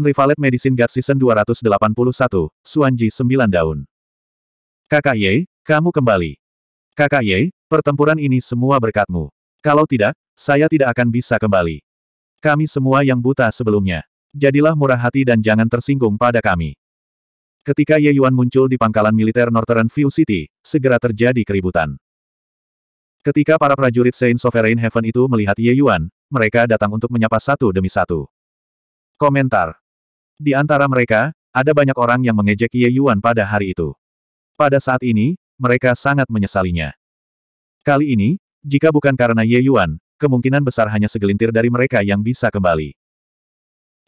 Unrivaled Medicine God Season 281, Suanji 9 Daun. Kakak Ye, kamu kembali. Kakak Ye, pertempuran ini semua berkatmu. Kalau tidak, saya tidak akan bisa kembali. Kami semua yang buta sebelumnya. Jadilah murah hati dan jangan tersinggung pada kami. Ketika Ye Yuan muncul di pangkalan militer Northern View City, segera terjadi keributan. Ketika para prajurit Saint Sovereign Heaven itu melihat Ye Yuan, mereka datang untuk menyapa satu demi satu. Komentar di antara mereka, ada banyak orang yang mengejek Ye Yuan pada hari itu. Pada saat ini, mereka sangat menyesalinya. Kali ini, jika bukan karena Ye Yuan, kemungkinan besar hanya segelintir dari mereka yang bisa kembali.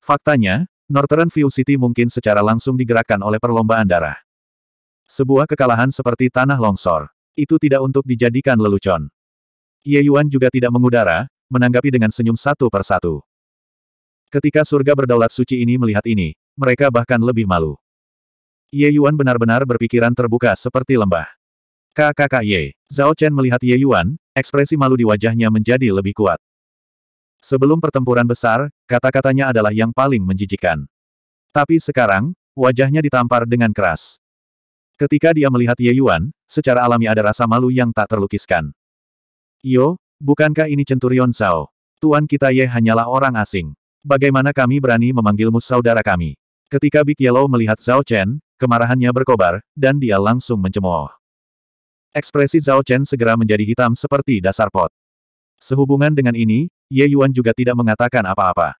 Faktanya, Northern View City mungkin secara langsung digerakkan oleh perlombaan darah. Sebuah kekalahan seperti tanah longsor. Itu tidak untuk dijadikan lelucon. Ye Yuan juga tidak mengudara, menanggapi dengan senyum satu persatu. Ketika surga berdaulat suci ini melihat ini, mereka bahkan lebih malu. Ye Yuan benar-benar berpikiran terbuka seperti lembah. Kakak Ye, Zhao Chen melihat Ye Yuan, ekspresi malu di wajahnya menjadi lebih kuat. Sebelum pertempuran besar, kata-katanya adalah yang paling menjijikan. Tapi sekarang, wajahnya ditampar dengan keras. Ketika dia melihat Ye Yuan, secara alami ada rasa malu yang tak terlukiskan. Yo, bukankah ini Centurion Zhao? Tuan kita Ye hanyalah orang asing. Bagaimana kami berani memanggilmu saudara kami? Ketika Big Yellow melihat Zhao Chen, kemarahannya berkobar, dan dia langsung mencemooh. Ekspresi Zhao Chen segera menjadi hitam seperti dasar pot. Sehubungan dengan ini, Ye Yuan juga tidak mengatakan apa-apa.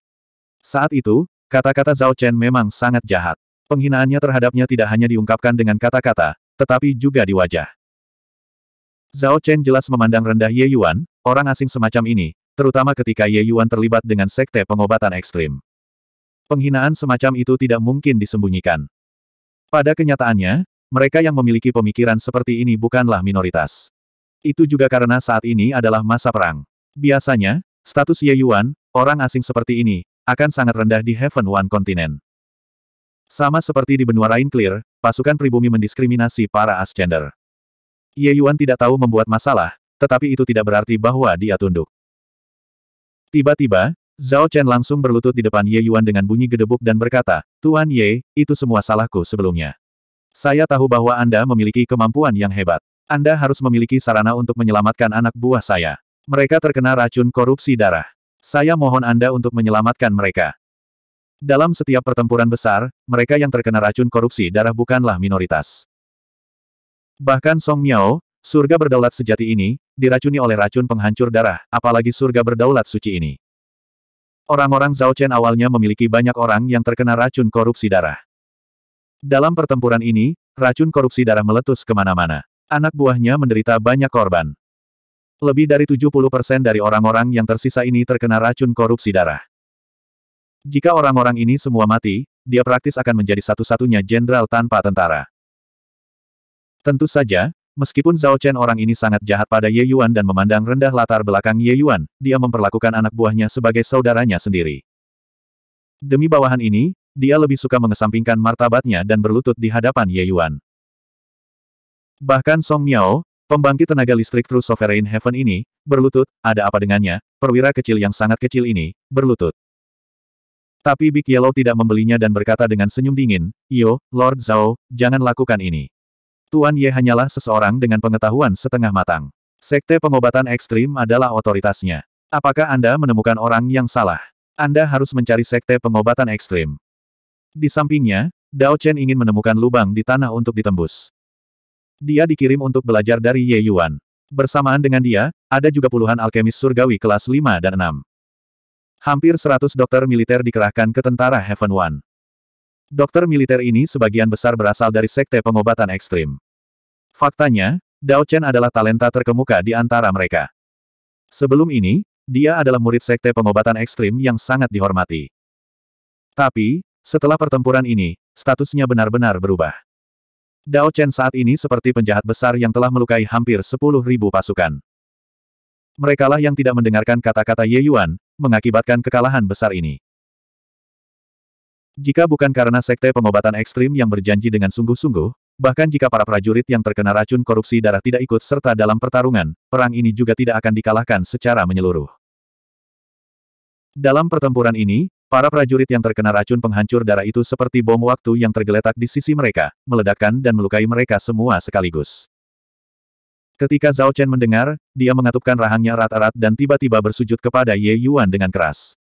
Saat itu, kata-kata Zhao Chen memang sangat jahat. Penghinaannya terhadapnya tidak hanya diungkapkan dengan kata-kata, tetapi juga di wajah. Zhao Chen jelas memandang rendah Ye Yuan, orang asing semacam ini, terutama ketika Ye Yuan terlibat dengan sekte pengobatan ekstrim. Penghinaan semacam itu tidak mungkin disembunyikan. Pada kenyataannya, mereka yang memiliki pemikiran seperti ini bukanlah minoritas. Itu juga karena saat ini adalah masa perang. Biasanya, status Ye Yuan, orang asing seperti ini, akan sangat rendah di Heaven One Continent. Sama seperti di benua Rain Clear, pasukan pribumi mendiskriminasi para Ascender. Ye Yuan tidak tahu membuat masalah, tetapi itu tidak berarti bahwa dia tunduk. Tiba-tiba, Zhao Chen langsung berlutut di depan Ye Yuan dengan bunyi gedebuk dan berkata, Tuan Ye, itu semua salahku sebelumnya. Saya tahu bahwa Anda memiliki kemampuan yang hebat. Anda harus memiliki sarana untuk menyelamatkan anak buah saya. Mereka terkena racun korupsi darah. Saya mohon Anda untuk menyelamatkan mereka. Dalam setiap pertempuran besar, mereka yang terkena racun korupsi darah bukanlah minoritas. Bahkan Song Miao, Surga berdaulat sejati ini, diracuni oleh racun penghancur darah, apalagi surga berdaulat suci ini. Orang-orang Zhao Chen awalnya memiliki banyak orang yang terkena racun korupsi darah. Dalam pertempuran ini, racun korupsi darah meletus kemana-mana. Anak buahnya menderita banyak korban. Lebih dari 70% dari orang-orang yang tersisa ini terkena racun korupsi darah. Jika orang-orang ini semua mati, dia praktis akan menjadi satu-satunya jenderal tanpa tentara. Tentu saja, Meskipun Zhao Chen orang ini sangat jahat pada Ye Yuan dan memandang rendah latar belakang Ye Yuan, dia memperlakukan anak buahnya sebagai saudaranya sendiri. Demi bawahan ini, dia lebih suka mengesampingkan martabatnya dan berlutut di hadapan Ye Yuan. Bahkan Song Miao, pembangkit tenaga listrik True Sovereign Heaven ini, berlutut, ada apa dengannya, perwira kecil yang sangat kecil ini, berlutut. Tapi Big Yellow tidak membelinya dan berkata dengan senyum dingin, Yo, Lord Zhao, jangan lakukan ini. Tuan Ye hanyalah seseorang dengan pengetahuan setengah matang. Sekte pengobatan ekstrim adalah otoritasnya. Apakah Anda menemukan orang yang salah? Anda harus mencari sekte pengobatan ekstrim. Di sampingnya, Dao Chen ingin menemukan lubang di tanah untuk ditembus. Dia dikirim untuk belajar dari Ye Yuan. Bersamaan dengan dia, ada juga puluhan alkemis surgawi kelas 5 dan 6. Hampir 100 dokter militer dikerahkan ke tentara Heaven One. Dokter militer ini sebagian besar berasal dari sekte pengobatan ekstrim. Faktanya, Dao Chen adalah talenta terkemuka di antara mereka. Sebelum ini, dia adalah murid sekte pengobatan ekstrim yang sangat dihormati. Tapi, setelah pertempuran ini, statusnya benar-benar berubah. Dao Chen saat ini seperti penjahat besar yang telah melukai hampir 10.000 pasukan. Merekalah yang tidak mendengarkan kata-kata Ye Yuan, mengakibatkan kekalahan besar ini. Jika bukan karena sekte pengobatan ekstrim yang berjanji dengan sungguh-sungguh, Bahkan jika para prajurit yang terkena racun korupsi darah tidak ikut serta dalam pertarungan, perang ini juga tidak akan dikalahkan secara menyeluruh. Dalam pertempuran ini, para prajurit yang terkena racun penghancur darah itu seperti bom waktu yang tergeletak di sisi mereka, meledakkan dan melukai mereka semua sekaligus. Ketika Zhao Chen mendengar, dia mengatupkan rahangnya erat-erat dan tiba-tiba bersujud kepada Ye Yuan dengan keras.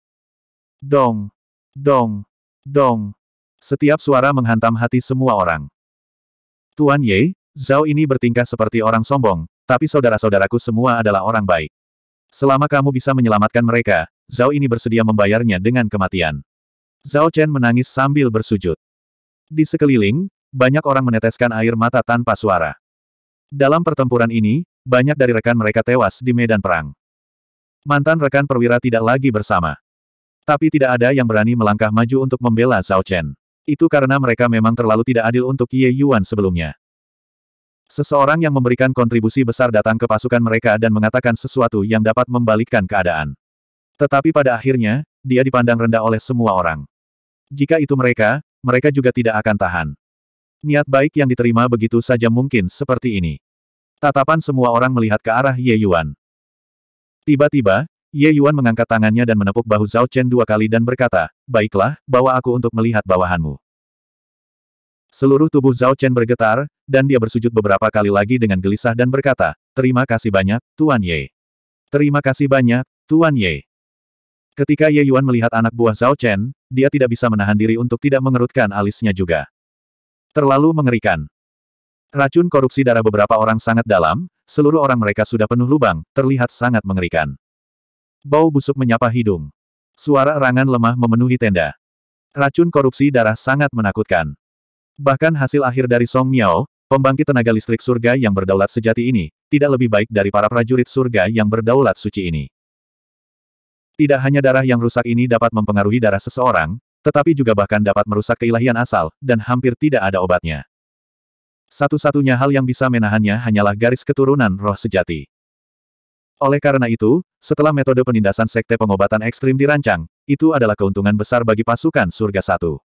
Dong! Dong! Dong! Setiap suara menghantam hati semua orang. Tuan Ye, Zhao ini bertingkah seperti orang sombong, tapi saudara-saudaraku semua adalah orang baik. Selama kamu bisa menyelamatkan mereka, Zhao ini bersedia membayarnya dengan kematian. Zhao Chen menangis sambil bersujud. Di sekeliling, banyak orang meneteskan air mata tanpa suara. Dalam pertempuran ini, banyak dari rekan mereka tewas di medan perang. Mantan rekan perwira tidak lagi bersama. Tapi tidak ada yang berani melangkah maju untuk membela Zhao Chen. Itu karena mereka memang terlalu tidak adil untuk Ye Yuan sebelumnya. Seseorang yang memberikan kontribusi besar datang ke pasukan mereka dan mengatakan sesuatu yang dapat membalikkan keadaan. Tetapi pada akhirnya, dia dipandang rendah oleh semua orang. Jika itu mereka, mereka juga tidak akan tahan. Niat baik yang diterima begitu saja mungkin seperti ini. Tatapan semua orang melihat ke arah Ye Yuan. Tiba-tiba, Ye Yuan mengangkat tangannya dan menepuk bahu Zhao Chen dua kali dan berkata, Baiklah, bawa aku untuk melihat bawahanmu. Seluruh tubuh Zhao Chen bergetar, dan dia bersujud beberapa kali lagi dengan gelisah dan berkata, Terima kasih banyak, Tuan Ye. Terima kasih banyak, Tuan Ye. Ketika Ye Yuan melihat anak buah Zhao Chen, dia tidak bisa menahan diri untuk tidak mengerutkan alisnya juga. Terlalu mengerikan. Racun korupsi darah beberapa orang sangat dalam, seluruh orang mereka sudah penuh lubang, terlihat sangat mengerikan. Bau busuk menyapa hidung. Suara erangan lemah memenuhi tenda. Racun korupsi darah sangat menakutkan. Bahkan hasil akhir dari Song Miao, pembangkit tenaga listrik surga yang berdaulat sejati ini, tidak lebih baik dari para prajurit surga yang berdaulat suci ini. Tidak hanya darah yang rusak ini dapat mempengaruhi darah seseorang, tetapi juga bahkan dapat merusak keilahian asal, dan hampir tidak ada obatnya. Satu-satunya hal yang bisa menahannya hanyalah garis keturunan roh sejati. Oleh karena itu, setelah metode penindasan sekte pengobatan ekstrim dirancang, itu adalah keuntungan besar bagi pasukan surga satu.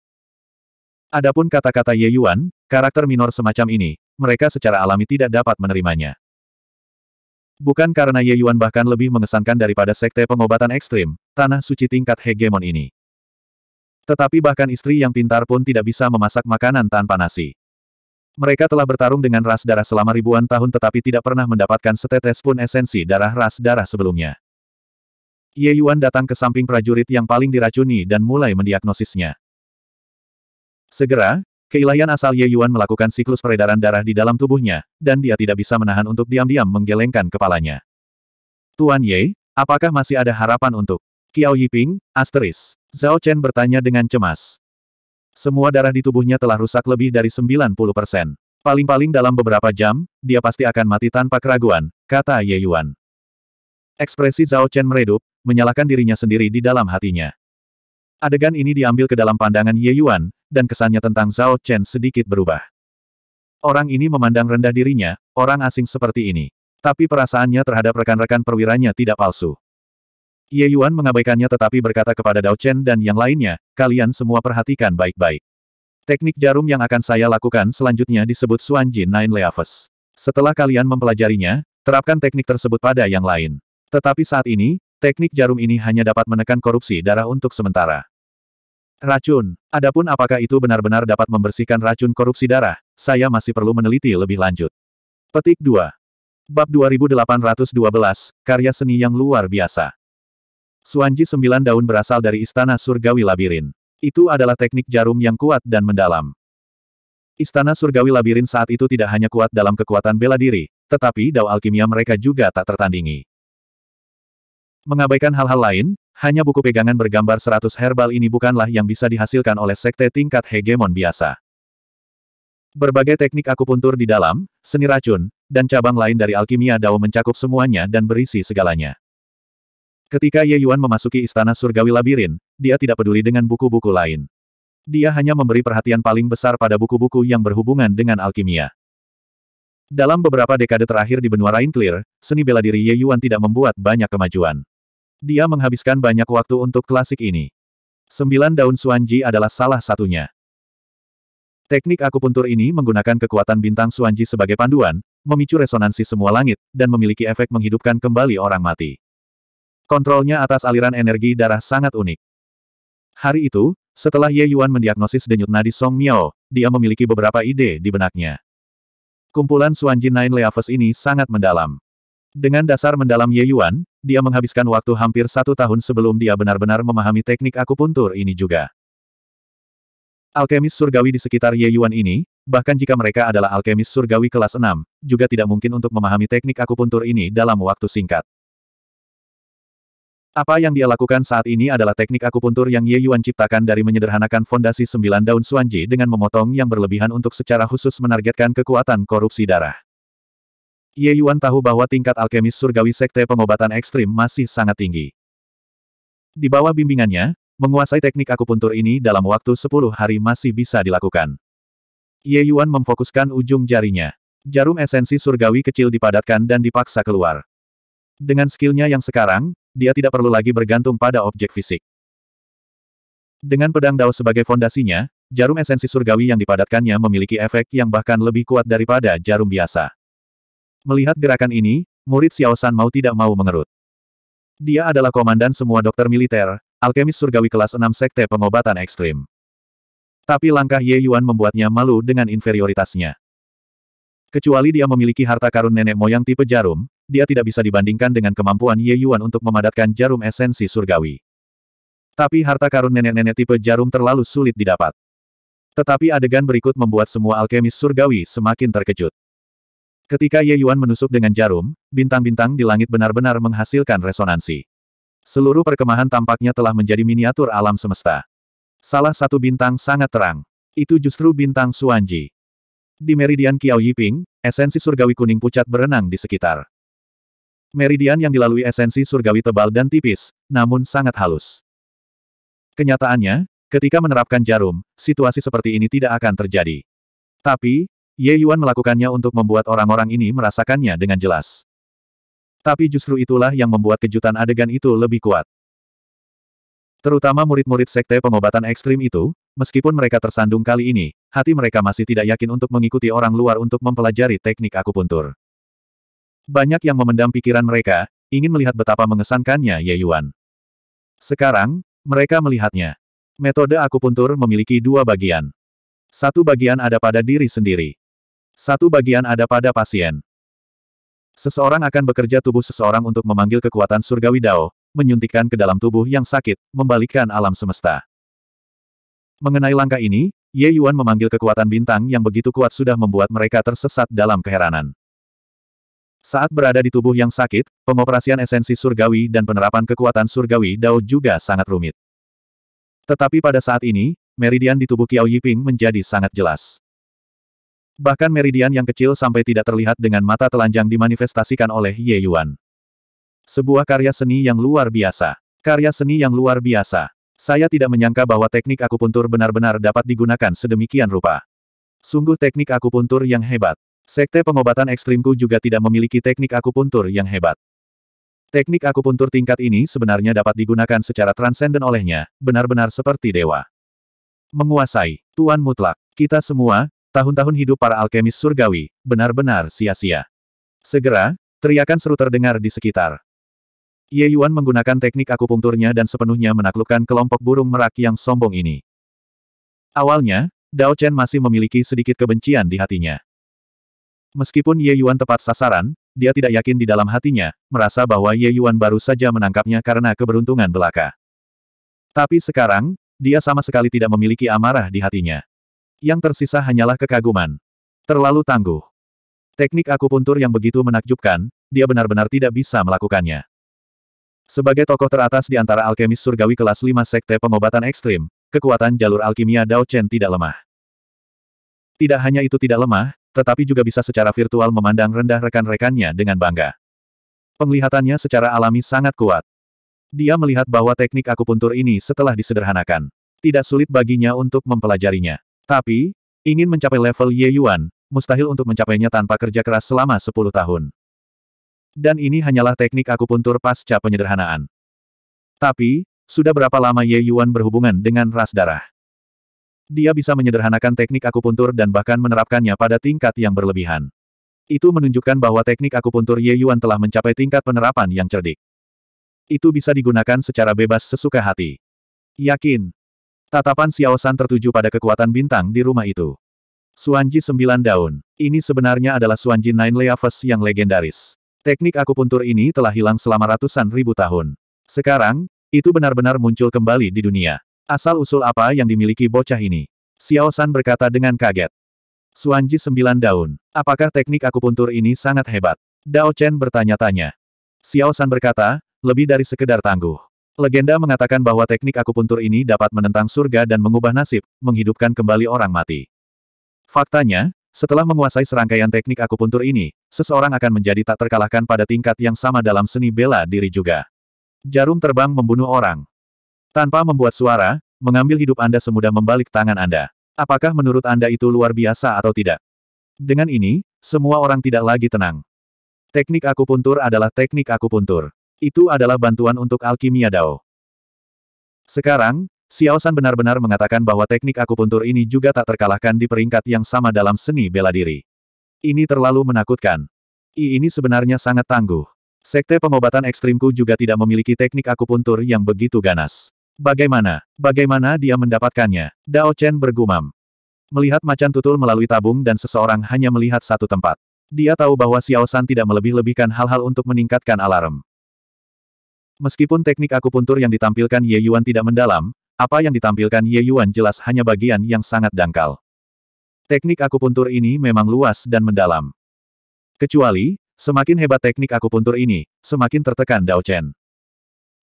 Adapun kata-kata Ye Yuan, karakter minor semacam ini, mereka secara alami tidak dapat menerimanya. Bukan karena Ye Yuan bahkan lebih mengesankan daripada sekte pengobatan ekstrim, tanah suci tingkat hegemon ini. Tetapi bahkan istri yang pintar pun tidak bisa memasak makanan tanpa nasi. Mereka telah bertarung dengan ras darah selama ribuan tahun tetapi tidak pernah mendapatkan setetes pun esensi darah ras darah sebelumnya. Ye Yuan datang ke samping prajurit yang paling diracuni dan mulai mendiagnosisnya. Segera, keilahian asal Ye Yuan melakukan siklus peredaran darah di dalam tubuhnya, dan dia tidak bisa menahan untuk diam-diam menggelengkan kepalanya. Tuan Ye, apakah masih ada harapan untuk Qiao Yiping, asteris? Zhao Chen bertanya dengan cemas. Semua darah di tubuhnya telah rusak lebih dari 90 persen. Paling-paling dalam beberapa jam, dia pasti akan mati tanpa keraguan, kata Ye Yuan. Ekspresi Zhao Chen meredup, menyalahkan dirinya sendiri di dalam hatinya. Adegan ini diambil ke dalam pandangan Ye Yuan, dan kesannya tentang Zhao Chen sedikit berubah. Orang ini memandang rendah dirinya, orang asing seperti ini. Tapi perasaannya terhadap rekan-rekan perwiranya tidak palsu. Ye Yuan mengabaikannya tetapi berkata kepada Dao Chen dan yang lainnya, kalian semua perhatikan baik-baik. Teknik jarum yang akan saya lakukan selanjutnya disebut Suan Jin Nine Leaves. Setelah kalian mempelajarinya, terapkan teknik tersebut pada yang lain. Tetapi saat ini, teknik jarum ini hanya dapat menekan korupsi darah untuk sementara. Racun. Adapun apakah itu benar-benar dapat membersihkan racun korupsi darah, saya masih perlu meneliti lebih lanjut. Petik 2. Bab 2812, karya seni yang luar biasa. Suanji sembilan daun berasal dari Istana Surgawi Labirin. Itu adalah teknik jarum yang kuat dan mendalam. Istana Surgawi Labirin saat itu tidak hanya kuat dalam kekuatan bela diri, tetapi dao alkimia mereka juga tak tertandingi. Mengabaikan hal-hal lain, hanya buku pegangan bergambar seratus herbal ini bukanlah yang bisa dihasilkan oleh sekte tingkat hegemon biasa. Berbagai teknik akupuntur di dalam, seni racun, dan cabang lain dari alkimia dao mencakup semuanya dan berisi segalanya. Ketika Ye Yuan memasuki istana surgawi labirin, dia tidak peduli dengan buku-buku lain. Dia hanya memberi perhatian paling besar pada buku-buku yang berhubungan dengan alkimia. Dalam beberapa dekade terakhir di benua Rainclear, seni bela diri Ye Yuan tidak membuat banyak kemajuan. Dia menghabiskan banyak waktu untuk klasik ini. Sembilan daun suanji adalah salah satunya. Teknik akupuntur ini menggunakan kekuatan bintang suanji sebagai panduan, memicu resonansi semua langit, dan memiliki efek menghidupkan kembali orang mati. Kontrolnya atas aliran energi darah sangat unik. Hari itu, setelah Ye Yuan mendiagnosis denyut nadi Song Miao, dia memiliki beberapa ide di benaknya. Kumpulan Suanji Nine Leaves ini sangat mendalam. Dengan dasar mendalam Ye Yuan, dia menghabiskan waktu hampir satu tahun sebelum dia benar-benar memahami teknik akupuntur ini juga. Alkemis surgawi di sekitar Ye Yuan ini, bahkan jika mereka adalah alkemis surgawi kelas 6, juga tidak mungkin untuk memahami teknik akupuntur ini dalam waktu singkat. Apa yang dia lakukan saat ini adalah teknik akupuntur yang Ye Yuan ciptakan dari menyederhanakan fondasi sembilan daun suanji dengan memotong yang berlebihan untuk secara khusus menargetkan kekuatan korupsi darah. Ye Yuan tahu bahwa tingkat alkemis surgawi sekte pengobatan ekstrim masih sangat tinggi. Di bawah bimbingannya, menguasai teknik akupuntur ini dalam waktu 10 hari masih bisa dilakukan. Ye Yuan memfokuskan ujung jarinya. Jarum esensi surgawi kecil dipadatkan dan dipaksa keluar. Dengan skillnya yang sekarang, dia tidak perlu lagi bergantung pada objek fisik. Dengan pedang Dao sebagai fondasinya, jarum esensi surgawi yang dipadatkannya memiliki efek yang bahkan lebih kuat daripada jarum biasa. Melihat gerakan ini, murid Xiao Xiaosan mau tidak mau mengerut. Dia adalah komandan semua dokter militer, alkemis surgawi kelas 6 sekte pengobatan ekstrim. Tapi langkah Ye Yuan membuatnya malu dengan inferioritasnya. Kecuali dia memiliki harta karun nenek moyang tipe jarum, dia tidak bisa dibandingkan dengan kemampuan Ye Yuan untuk memadatkan jarum esensi surgawi. Tapi harta karun nenek-nenek tipe jarum terlalu sulit didapat. Tetapi adegan berikut membuat semua alkemis surgawi semakin terkejut. Ketika Ye Yuan menusuk dengan jarum, bintang-bintang di langit benar-benar menghasilkan resonansi. Seluruh perkemahan tampaknya telah menjadi miniatur alam semesta. Salah satu bintang sangat terang. Itu justru bintang Suanji. Di meridian Qiao Yiping, esensi surgawi kuning pucat berenang di sekitar. Meridian yang dilalui esensi surgawi tebal dan tipis, namun sangat halus. Kenyataannya, ketika menerapkan jarum, situasi seperti ini tidak akan terjadi. Tapi, Ye Yuan melakukannya untuk membuat orang-orang ini merasakannya dengan jelas. Tapi justru itulah yang membuat kejutan adegan itu lebih kuat. Terutama murid-murid sekte pengobatan ekstrim itu, meskipun mereka tersandung kali ini, hati mereka masih tidak yakin untuk mengikuti orang luar untuk mempelajari teknik akupuntur. Banyak yang memendam pikiran mereka, ingin melihat betapa mengesankannya Ye Yuan. Sekarang, mereka melihatnya. Metode akupuntur memiliki dua bagian. Satu bagian ada pada diri sendiri. Satu bagian ada pada pasien. Seseorang akan bekerja tubuh seseorang untuk memanggil kekuatan surgawi Dao, menyuntikkan ke dalam tubuh yang sakit, membalikkan alam semesta. Mengenai langkah ini, Ye Yuan memanggil kekuatan bintang yang begitu kuat sudah membuat mereka tersesat dalam keheranan. Saat berada di tubuh yang sakit, pengoperasian esensi surgawi dan penerapan kekuatan surgawi Dao juga sangat rumit. Tetapi pada saat ini, meridian di tubuh Qiao Yiping menjadi sangat jelas. Bahkan meridian yang kecil sampai tidak terlihat dengan mata telanjang dimanifestasikan oleh Ye Yuan. Sebuah karya seni yang luar biasa. Karya seni yang luar biasa. Saya tidak menyangka bahwa teknik akupuntur benar-benar dapat digunakan sedemikian rupa. Sungguh teknik akupuntur yang hebat. Sekte pengobatan ekstrimku juga tidak memiliki teknik akupuntur yang hebat. Teknik akupuntur tingkat ini sebenarnya dapat digunakan secara transenden olehnya, benar-benar seperti dewa. Menguasai, Tuan Mutlak, kita semua, tahun-tahun hidup para alkemis surgawi, benar-benar sia-sia. Segera, teriakan seru terdengar di sekitar. Ye Yuan menggunakan teknik akupunturnya dan sepenuhnya menaklukkan kelompok burung merak yang sombong ini. Awalnya, Dao Chen masih memiliki sedikit kebencian di hatinya. Meskipun Ye Yuan tepat sasaran, dia tidak yakin di dalam hatinya, merasa bahwa Ye Yuan baru saja menangkapnya karena keberuntungan belaka. Tapi sekarang, dia sama sekali tidak memiliki amarah di hatinya. Yang tersisa hanyalah kekaguman. Terlalu tangguh. Teknik akupuntur yang begitu menakjubkan, dia benar-benar tidak bisa melakukannya. Sebagai tokoh teratas di antara alkemis surgawi kelas 5 sekte pengobatan ekstrim, kekuatan jalur alkimia Dao Chen tidak lemah. Tidak hanya itu tidak lemah, tetapi juga bisa secara virtual memandang rendah rekan-rekannya dengan bangga. Penglihatannya secara alami sangat kuat. Dia melihat bahwa teknik akupuntur ini setelah disederhanakan. Tidak sulit baginya untuk mempelajarinya. Tapi, ingin mencapai level Ye Yuan, mustahil untuk mencapainya tanpa kerja keras selama 10 tahun. Dan ini hanyalah teknik akupuntur pasca penyederhanaan. Tapi, sudah berapa lama Ye Yuan berhubungan dengan ras darah? Dia bisa menyederhanakan teknik akupuntur dan bahkan menerapkannya pada tingkat yang berlebihan. Itu menunjukkan bahwa teknik akupuntur Ye Yuan telah mencapai tingkat penerapan yang cerdik. Itu bisa digunakan secara bebas sesuka hati. Yakin. Tatapan Xiao San tertuju pada kekuatan bintang di rumah itu. Suanji sembilan daun. Ini sebenarnya adalah Suanji Nine Leaves yang legendaris. Teknik akupuntur ini telah hilang selama ratusan ribu tahun. Sekarang, itu benar-benar muncul kembali di dunia. Asal-usul apa yang dimiliki bocah ini? Xiao San berkata dengan kaget. Suanji sembilan daun. Apakah teknik akupuntur ini sangat hebat? Dao Chen bertanya-tanya. Xiao San berkata, lebih dari sekedar tangguh. Legenda mengatakan bahwa teknik akupuntur ini dapat menentang surga dan mengubah nasib, menghidupkan kembali orang mati. Faktanya, setelah menguasai serangkaian teknik akupuntur ini, seseorang akan menjadi tak terkalahkan pada tingkat yang sama dalam seni bela diri juga. Jarum terbang membunuh orang. Tanpa membuat suara, mengambil hidup Anda semudah membalik tangan Anda. Apakah menurut Anda itu luar biasa atau tidak? Dengan ini, semua orang tidak lagi tenang. Teknik akupuntur adalah teknik akupuntur. Itu adalah bantuan untuk alkimia Dao. Sekarang, Xiao San benar-benar mengatakan bahwa teknik akupuntur ini juga tak terkalahkan di peringkat yang sama dalam seni bela diri. Ini terlalu menakutkan. I ini sebenarnya sangat tangguh. Sekte pengobatan ekstrimku juga tidak memiliki teknik akupuntur yang begitu ganas. Bagaimana? Bagaimana dia mendapatkannya? Dao Chen bergumam. Melihat macan tutul melalui tabung dan seseorang hanya melihat satu tempat. Dia tahu bahwa Xiao San tidak melebih-lebihkan hal-hal untuk meningkatkan alarm. Meskipun teknik akupuntur yang ditampilkan Ye Yuan tidak mendalam, apa yang ditampilkan Ye Yuan jelas hanya bagian yang sangat dangkal. Teknik akupuntur ini memang luas dan mendalam. Kecuali, semakin hebat teknik akupuntur ini, semakin tertekan Dao Chen.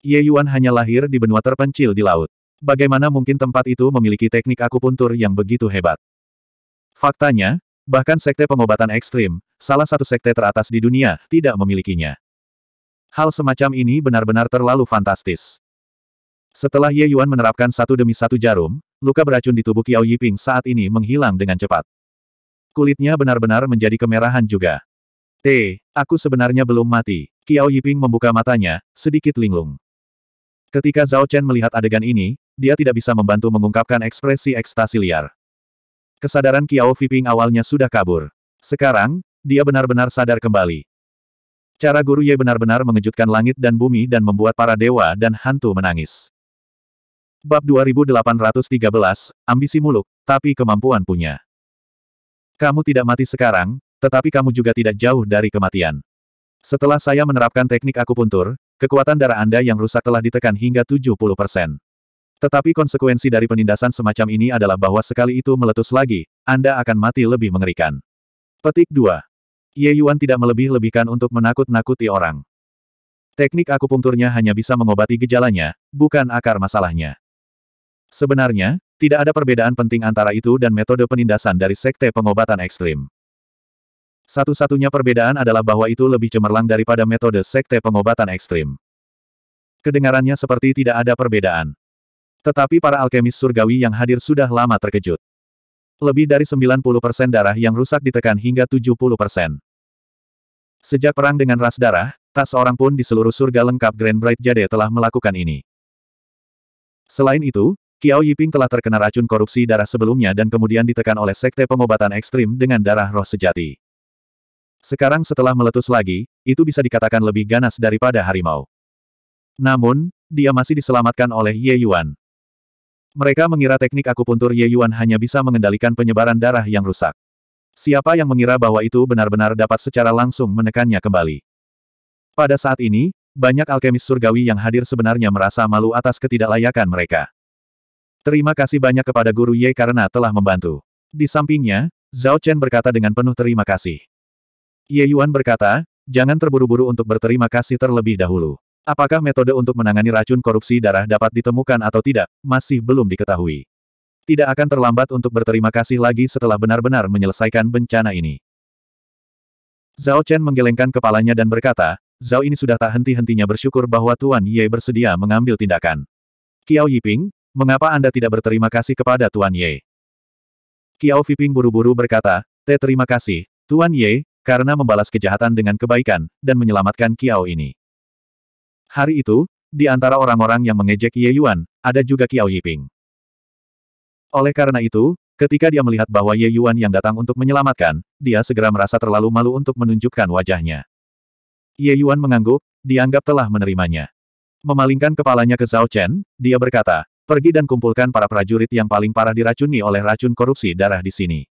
Ye Yuan hanya lahir di benua terpencil di laut. Bagaimana mungkin tempat itu memiliki teknik akupuntur yang begitu hebat? Faktanya, bahkan sekte pengobatan ekstrim, salah satu sekte teratas di dunia, tidak memilikinya. Hal semacam ini benar-benar terlalu fantastis. Setelah Ye Yuan menerapkan satu demi satu jarum, luka beracun di tubuh Qiao Yiping saat ini menghilang dengan cepat. Kulitnya benar-benar menjadi kemerahan juga. T, aku sebenarnya belum mati. Qiao Yiping membuka matanya, sedikit linglung. Ketika Zhao Chen melihat adegan ini, dia tidak bisa membantu mengungkapkan ekspresi ekstasi liar. Kesadaran Kiao Viping awalnya sudah kabur. Sekarang, dia benar-benar sadar kembali. Cara Guru Ye benar-benar mengejutkan langit dan bumi dan membuat para dewa dan hantu menangis. Bab 2813, Ambisi Muluk, Tapi Kemampuan Punya. Kamu tidak mati sekarang, tetapi kamu juga tidak jauh dari kematian. Setelah saya menerapkan teknik akupuntur, Kekuatan darah Anda yang rusak telah ditekan hingga 70 persen. Tetapi konsekuensi dari penindasan semacam ini adalah bahwa sekali itu meletus lagi, Anda akan mati lebih mengerikan. Petik 2. Ye Yuan tidak melebih-lebihkan untuk menakut-nakuti orang. Teknik akupunkturnya hanya bisa mengobati gejalanya, bukan akar masalahnya. Sebenarnya, tidak ada perbedaan penting antara itu dan metode penindasan dari sekte pengobatan ekstrim. Satu-satunya perbedaan adalah bahwa itu lebih cemerlang daripada metode sekte pengobatan ekstrim. Kedengarannya seperti tidak ada perbedaan. Tetapi para alkemis surgawi yang hadir sudah lama terkejut. Lebih dari 90% darah yang rusak ditekan hingga 70%. Sejak perang dengan ras darah, tak seorang pun di seluruh surga lengkap Grand Bright Jade telah melakukan ini. Selain itu, Kiao Yiping telah terkena racun korupsi darah sebelumnya dan kemudian ditekan oleh sekte pengobatan ekstrim dengan darah roh sejati. Sekarang setelah meletus lagi, itu bisa dikatakan lebih ganas daripada harimau. Namun, dia masih diselamatkan oleh Ye Yuan. Mereka mengira teknik akupuntur Ye Yuan hanya bisa mengendalikan penyebaran darah yang rusak. Siapa yang mengira bahwa itu benar-benar dapat secara langsung menekannya kembali? Pada saat ini, banyak alkemis surgawi yang hadir sebenarnya merasa malu atas ketidaklayakan mereka. Terima kasih banyak kepada Guru Ye karena telah membantu. Di sampingnya, Zhao Chen berkata dengan penuh terima kasih. Ye Yuan berkata, jangan terburu-buru untuk berterima kasih terlebih dahulu. Apakah metode untuk menangani racun korupsi darah dapat ditemukan atau tidak, masih belum diketahui. Tidak akan terlambat untuk berterima kasih lagi setelah benar-benar menyelesaikan bencana ini. Zhao Chen menggelengkan kepalanya dan berkata, Zhao ini sudah tak henti-hentinya bersyukur bahwa Tuan Ye bersedia mengambil tindakan. Kiao Yiping, mengapa Anda tidak berterima kasih kepada Tuan Ye? Kiao Yiping buru-buru berkata, Te terima kasih, Tuan Ye, karena membalas kejahatan dengan kebaikan, dan menyelamatkan Kiao ini. Hari itu, di antara orang-orang yang mengejek Ye Yuan, ada juga Kiao Yiping. Oleh karena itu, ketika dia melihat bahwa Ye Yuan yang datang untuk menyelamatkan, dia segera merasa terlalu malu untuk menunjukkan wajahnya. Ye Yuan mengangguk, dianggap telah menerimanya. Memalingkan kepalanya ke Zhao Chen, dia berkata, pergi dan kumpulkan para prajurit yang paling parah diracuni oleh racun korupsi darah di sini.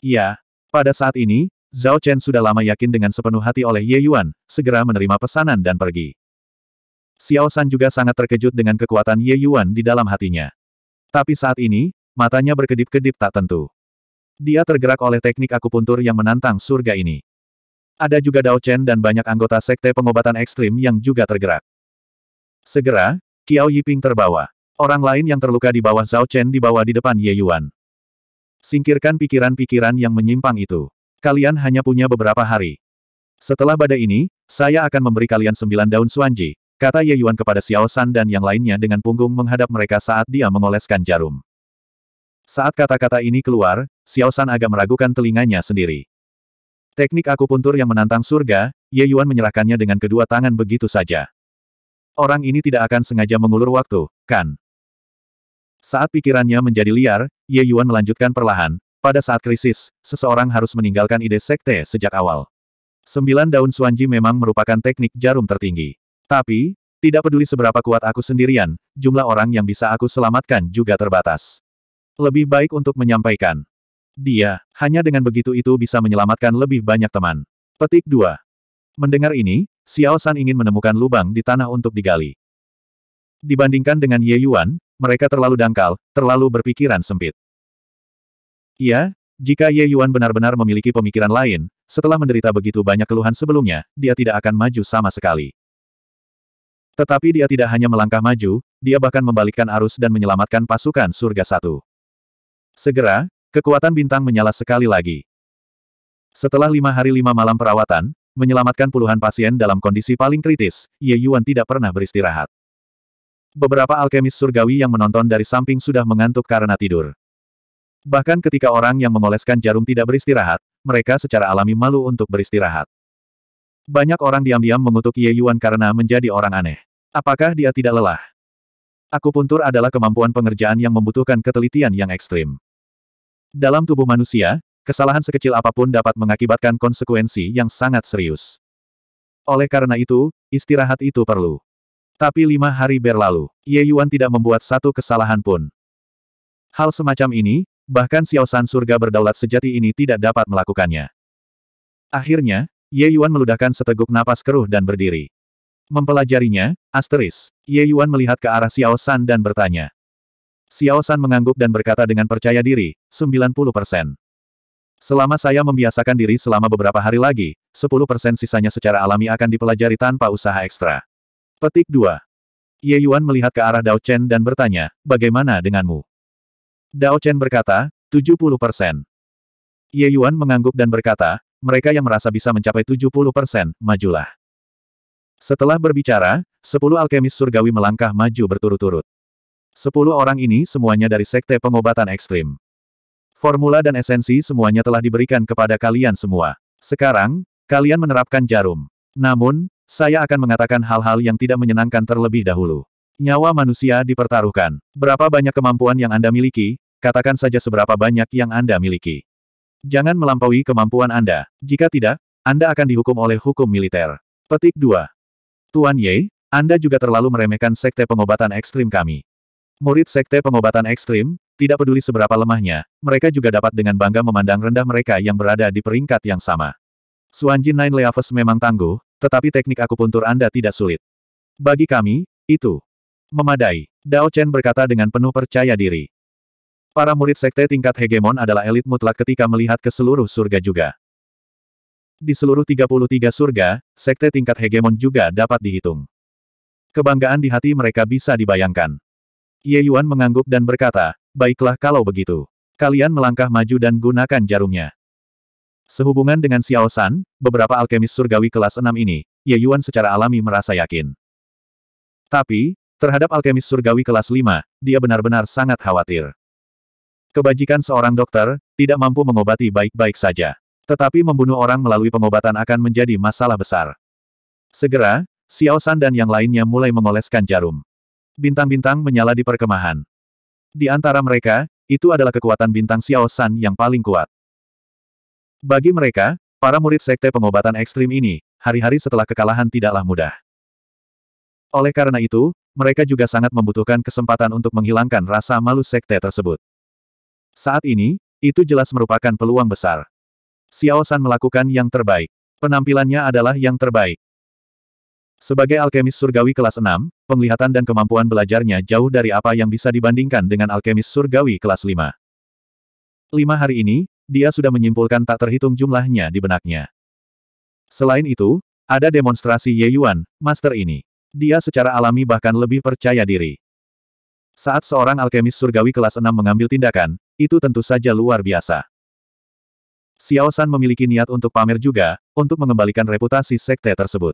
Ya, pada saat ini, Zhao Chen sudah lama yakin dengan sepenuh hati oleh Ye Yuan, segera menerima pesanan dan pergi. Xiao San juga sangat terkejut dengan kekuatan Ye Yuan di dalam hatinya. Tapi saat ini, matanya berkedip-kedip tak tentu. Dia tergerak oleh teknik akupuntur yang menantang surga ini. Ada juga Dao Chen dan banyak anggota sekte pengobatan ekstrim yang juga tergerak. Segera, Qiao Yiping terbawa. Orang lain yang terluka di bawah Zhao Chen dibawa di depan Ye Yuan. Singkirkan pikiran-pikiran yang menyimpang itu. Kalian hanya punya beberapa hari. Setelah badai ini, saya akan memberi kalian sembilan daun suanji, kata Ye Yuan kepada Xiao San dan yang lainnya dengan punggung menghadap mereka saat dia mengoleskan jarum. Saat kata-kata ini keluar, Xiao San agak meragukan telinganya sendiri. Teknik aku akupuntur yang menantang surga, Ye Yuan menyerahkannya dengan kedua tangan begitu saja. Orang ini tidak akan sengaja mengulur waktu, kan? Saat pikirannya menjadi liar, Ye Yuan melanjutkan perlahan, pada saat krisis, seseorang harus meninggalkan ide sekte sejak awal. Sembilan daun suanji memang merupakan teknik jarum tertinggi. Tapi, tidak peduli seberapa kuat aku sendirian, jumlah orang yang bisa aku selamatkan juga terbatas. Lebih baik untuk menyampaikan. Dia, hanya dengan begitu itu bisa menyelamatkan lebih banyak teman. Petik 2. Mendengar ini, Xiao San ingin menemukan lubang di tanah untuk digali. Dibandingkan dengan Ye Yuan, mereka terlalu dangkal, terlalu berpikiran sempit. Iya, jika Ye Yuan benar-benar memiliki pemikiran lain, setelah menderita begitu banyak keluhan sebelumnya, dia tidak akan maju sama sekali. Tetapi dia tidak hanya melangkah maju, dia bahkan membalikkan arus dan menyelamatkan pasukan surga satu. Segera, kekuatan bintang menyala sekali lagi. Setelah lima hari lima malam perawatan, menyelamatkan puluhan pasien dalam kondisi paling kritis, Ye Yuan tidak pernah beristirahat. Beberapa alkemis surgawi yang menonton dari samping sudah mengantuk karena tidur. Bahkan ketika orang yang mengoleskan jarum tidak beristirahat, mereka secara alami malu untuk beristirahat. Banyak orang diam-diam mengutuk Ye Yuan karena menjadi orang aneh. Apakah dia tidak lelah? Akupuntur adalah kemampuan pengerjaan yang membutuhkan ketelitian yang ekstrim. Dalam tubuh manusia, kesalahan sekecil apapun dapat mengakibatkan konsekuensi yang sangat serius. Oleh karena itu, istirahat itu perlu. Tapi lima hari berlalu, Ye Yuan tidak membuat satu kesalahan pun. Hal semacam ini, Bahkan Xiao San surga berdaulat sejati ini tidak dapat melakukannya. Akhirnya, Ye Yuan meludahkan seteguk napas keruh dan berdiri. Mempelajarinya, asteris, Ye Yuan melihat ke arah Xiao San dan bertanya. Xiao San mengangguk dan berkata dengan percaya diri, 90 persen. Selama saya membiasakan diri selama beberapa hari lagi, 10% sisanya secara alami akan dipelajari tanpa usaha ekstra. Petik 2. Ye Yuan melihat ke arah Dao Chen dan bertanya, bagaimana denganmu? Dao Chen berkata, 70 persen. Ye Yuan mengangguk dan berkata, mereka yang merasa bisa mencapai 70 persen, majulah. Setelah berbicara, sepuluh alkemis surgawi melangkah maju berturut-turut. Sepuluh orang ini semuanya dari sekte pengobatan ekstrim. Formula dan esensi semuanya telah diberikan kepada kalian semua. Sekarang, kalian menerapkan jarum. Namun, saya akan mengatakan hal-hal yang tidak menyenangkan terlebih dahulu. Nyawa manusia dipertaruhkan. Berapa banyak kemampuan yang Anda miliki, Katakan saja seberapa banyak yang Anda miliki. Jangan melampaui kemampuan Anda. Jika tidak, Anda akan dihukum oleh hukum militer. Petik 2. Tuan Ye, Anda juga terlalu meremehkan sekte pengobatan ekstrim kami. Murid sekte pengobatan ekstrim, tidak peduli seberapa lemahnya, mereka juga dapat dengan bangga memandang rendah mereka yang berada di peringkat yang sama. Suanjin Nine Leaves memang tangguh, tetapi teknik akupuntur Anda tidak sulit. Bagi kami, itu memadai. Dao Chen berkata dengan penuh percaya diri. Para murid sekte tingkat hegemon adalah elit mutlak ketika melihat ke seluruh surga juga. Di seluruh 33 surga, sekte tingkat hegemon juga dapat dihitung. Kebanggaan di hati mereka bisa dibayangkan. Ye Yuan mengangguk dan berkata, baiklah kalau begitu. Kalian melangkah maju dan gunakan jarumnya. Sehubungan dengan Xiao San, beberapa alkemis surgawi kelas 6 ini, Ye Yuan secara alami merasa yakin. Tapi, terhadap alkemis surgawi kelas 5, dia benar-benar sangat khawatir. Kebajikan seorang dokter, tidak mampu mengobati baik-baik saja. Tetapi membunuh orang melalui pengobatan akan menjadi masalah besar. Segera, Xiao San dan yang lainnya mulai mengoleskan jarum. Bintang-bintang menyala di perkemahan. Di antara mereka, itu adalah kekuatan bintang Xiao San yang paling kuat. Bagi mereka, para murid sekte pengobatan ekstrim ini, hari-hari setelah kekalahan tidaklah mudah. Oleh karena itu, mereka juga sangat membutuhkan kesempatan untuk menghilangkan rasa malu sekte tersebut. Saat ini, itu jelas merupakan peluang besar. Xiao San melakukan yang terbaik. Penampilannya adalah yang terbaik. Sebagai alkemis surgawi kelas 6, penglihatan dan kemampuan belajarnya jauh dari apa yang bisa dibandingkan dengan alkemis surgawi kelas 5. Lima hari ini, dia sudah menyimpulkan tak terhitung jumlahnya di benaknya. Selain itu, ada demonstrasi Ye Yuan, master ini. Dia secara alami bahkan lebih percaya diri. Saat seorang alkemis surgawi kelas 6 mengambil tindakan, itu tentu saja luar biasa. Xiao San memiliki niat untuk pamer juga, untuk mengembalikan reputasi sekte tersebut.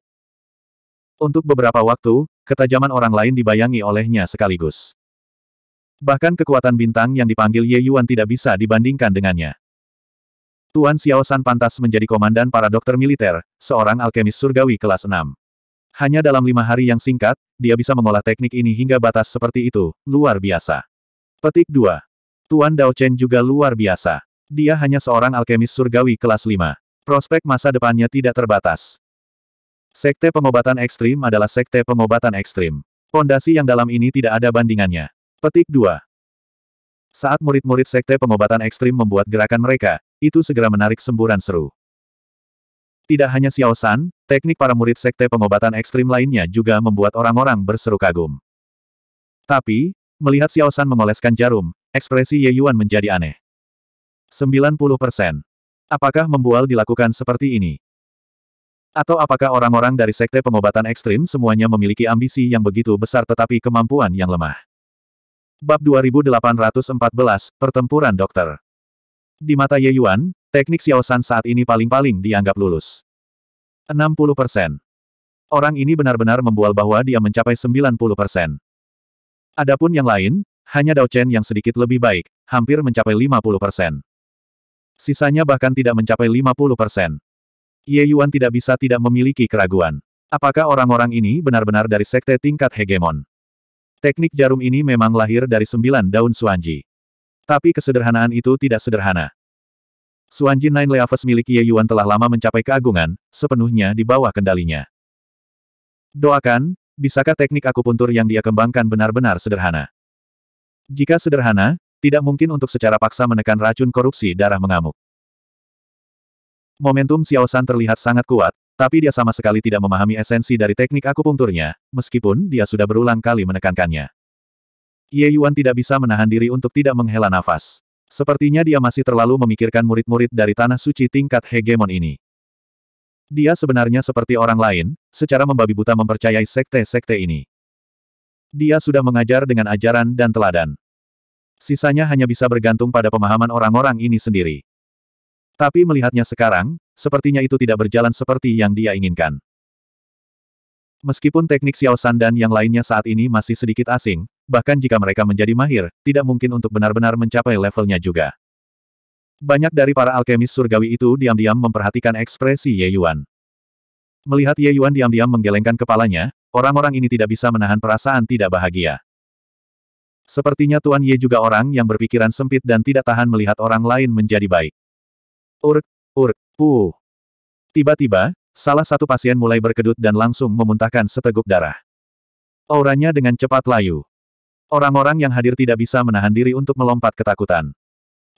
Untuk beberapa waktu, ketajaman orang lain dibayangi olehnya sekaligus. Bahkan kekuatan bintang yang dipanggil Ye Yuan tidak bisa dibandingkan dengannya. Tuan Xiao San pantas menjadi komandan para dokter militer, seorang alkemis surgawi kelas 6. Hanya dalam lima hari yang singkat, dia bisa mengolah teknik ini hingga batas seperti itu, luar biasa. Petik 2. Tuan Dao Chen juga luar biasa. Dia hanya seorang alkemis surgawi kelas 5. Prospek masa depannya tidak terbatas. Sekte pengobatan ekstrim adalah sekte pengobatan ekstrim. Pondasi yang dalam ini tidak ada bandingannya. Petik 2. Saat murid-murid sekte pengobatan ekstrim membuat gerakan mereka, itu segera menarik semburan seru. Tidak hanya Xiao San, Teknik para murid sekte pengobatan ekstrim lainnya juga membuat orang-orang berseru kagum. Tapi, melihat Xiao San mengoleskan jarum, ekspresi Ye Yuan menjadi aneh. 90 persen. Apakah membual dilakukan seperti ini? Atau apakah orang-orang dari sekte pengobatan ekstrim semuanya memiliki ambisi yang begitu besar tetapi kemampuan yang lemah? Bab 2814, Pertempuran Dokter Di mata Ye Yuan, teknik Xiao San saat ini paling-paling dianggap lulus. 60 persen. Orang ini benar-benar membual bahwa dia mencapai 90 persen. Adapun yang lain, hanya Dao Chen yang sedikit lebih baik, hampir mencapai 50 persen. Sisanya bahkan tidak mencapai 50 persen. Ye Yuan tidak bisa tidak memiliki keraguan. Apakah orang-orang ini benar-benar dari sekte tingkat hegemon? Teknik jarum ini memang lahir dari sembilan daun suanji. Tapi kesederhanaan itu tidak sederhana. Suan Jin Nine Leaves milik Ye Yuan telah lama mencapai keagungan, sepenuhnya di bawah kendalinya. Doakan, bisakah teknik akupuntur yang dia kembangkan benar-benar sederhana? Jika sederhana, tidak mungkin untuk secara paksa menekan racun korupsi darah mengamuk. Momentum Xiao San terlihat sangat kuat, tapi dia sama sekali tidak memahami esensi dari teknik Punturnya, meskipun dia sudah berulang kali menekankannya. Ye Yuan tidak bisa menahan diri untuk tidak menghela nafas. Sepertinya dia masih terlalu memikirkan murid-murid dari tanah suci tingkat hegemon ini. Dia sebenarnya seperti orang lain, secara membabi buta mempercayai sekte-sekte ini. Dia sudah mengajar dengan ajaran dan teladan. Sisanya hanya bisa bergantung pada pemahaman orang-orang ini sendiri. Tapi melihatnya sekarang, sepertinya itu tidak berjalan seperti yang dia inginkan. Meskipun teknik Xiao San dan yang lainnya saat ini masih sedikit asing, bahkan jika mereka menjadi mahir, tidak mungkin untuk benar-benar mencapai levelnya juga. Banyak dari para alkemis surgawi itu diam-diam memperhatikan ekspresi Ye Yuan. Melihat Ye Yuan diam-diam menggelengkan kepalanya, orang-orang ini tidak bisa menahan perasaan tidak bahagia. Sepertinya Tuan Ye juga orang yang berpikiran sempit dan tidak tahan melihat orang lain menjadi baik. Urk, urk, puh. Tiba-tiba, salah satu pasien mulai berkedut dan langsung memuntahkan seteguk darah. Auranya dengan cepat layu. Orang-orang yang hadir tidak bisa menahan diri untuk melompat ketakutan.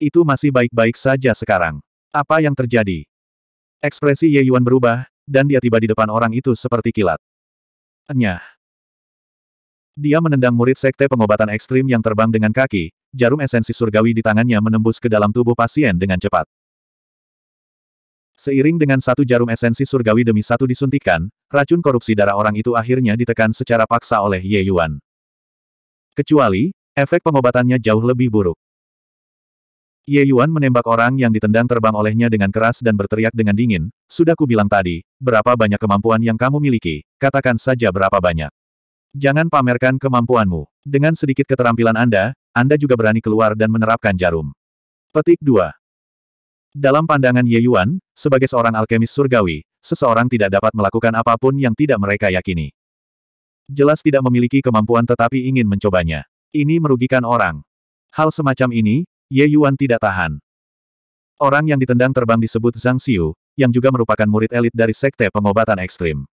Itu masih baik-baik saja sekarang. Apa yang terjadi? Ekspresi Ye Yuan berubah, dan dia tiba di depan orang itu seperti kilat. Enyah. Dia menendang murid sekte pengobatan ekstrim yang terbang dengan kaki, jarum esensi surgawi di tangannya menembus ke dalam tubuh pasien dengan cepat. Seiring dengan satu jarum esensi surgawi demi satu disuntikan, racun korupsi darah orang itu akhirnya ditekan secara paksa oleh Ye Yuan. Kecuali, efek pengobatannya jauh lebih buruk. Ye Yuan menembak orang yang ditendang terbang olehnya dengan keras dan berteriak dengan dingin, sudah kubilang tadi, berapa banyak kemampuan yang kamu miliki, katakan saja berapa banyak. Jangan pamerkan kemampuanmu. Dengan sedikit keterampilan Anda, Anda juga berani keluar dan menerapkan jarum. Petik 2. Dalam pandangan Ye Yuan, sebagai seorang alkemis surgawi, seseorang tidak dapat melakukan apapun yang tidak mereka yakini. Jelas tidak memiliki kemampuan tetapi ingin mencobanya. Ini merugikan orang. Hal semacam ini, Ye Yuan tidak tahan. Orang yang ditendang terbang disebut Zhang Xiu, yang juga merupakan murid elit dari Sekte Pengobatan Ekstrim.